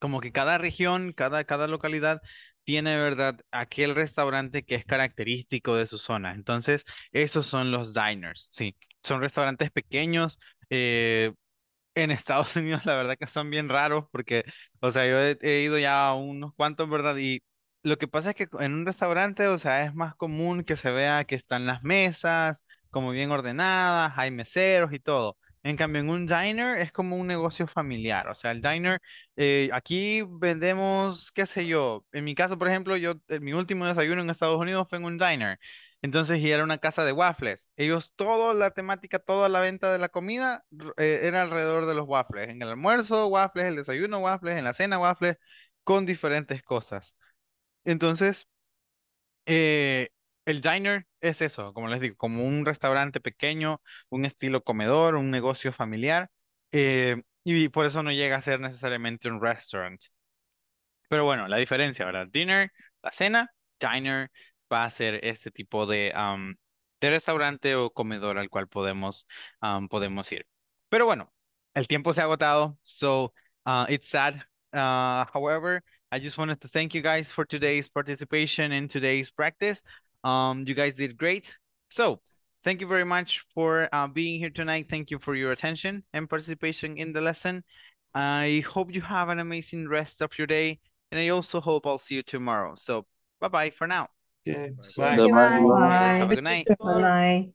como que cada región, cada, cada localidad tiene, ¿verdad? Aquel restaurante que es característico de su zona. Entonces, esos son los diners, sí. Son restaurantes pequeños. Eh, en Estados (laughs) Unidos, la verdad que son bien raros porque, o sea, yo he, he ido ya a unos cuantos, ¿verdad? Y lo que pasa es que en un restaurante, o sea, es más común que se vea que están las mesas como bien ordenadas, hay meseros y todo. En cambio, en un diner es como un negocio familiar. O sea, el diner, eh, aquí vendemos, qué sé yo. En mi caso, por ejemplo, yo, eh, mi último desayuno en Estados Unidos fue en un diner. Entonces, y era una casa de waffles. Ellos, toda la temática, toda la venta de la comida eh, era alrededor de los waffles. En el almuerzo, waffles, el desayuno, waffles, en la cena, waffles, con diferentes cosas. Entonces, eh, el diner es eso, como les digo, como un restaurante pequeño, un estilo comedor, un negocio familiar, eh, y por eso no llega a ser necesariamente un restaurant. Pero bueno, la diferencia, ¿verdad? Dinner, la cena, diner va a ser este tipo de, de restaurante o comedor al cual podemos, podemos ir. Pero bueno, el tiempo se ha agotado, so uh, it's sad. Uh, however, I just wanted to thank you guys for today's participation in today's practice. Um, you guys did great. So thank you very much for uh, being here tonight. Thank you for your attention and participation in the lesson. I hope you have an amazing rest of your day. And I also hope I'll see you tomorrow. So bye-bye for now. Okay. Bye. Bye. Bye. Bye. Have a good night. Good night.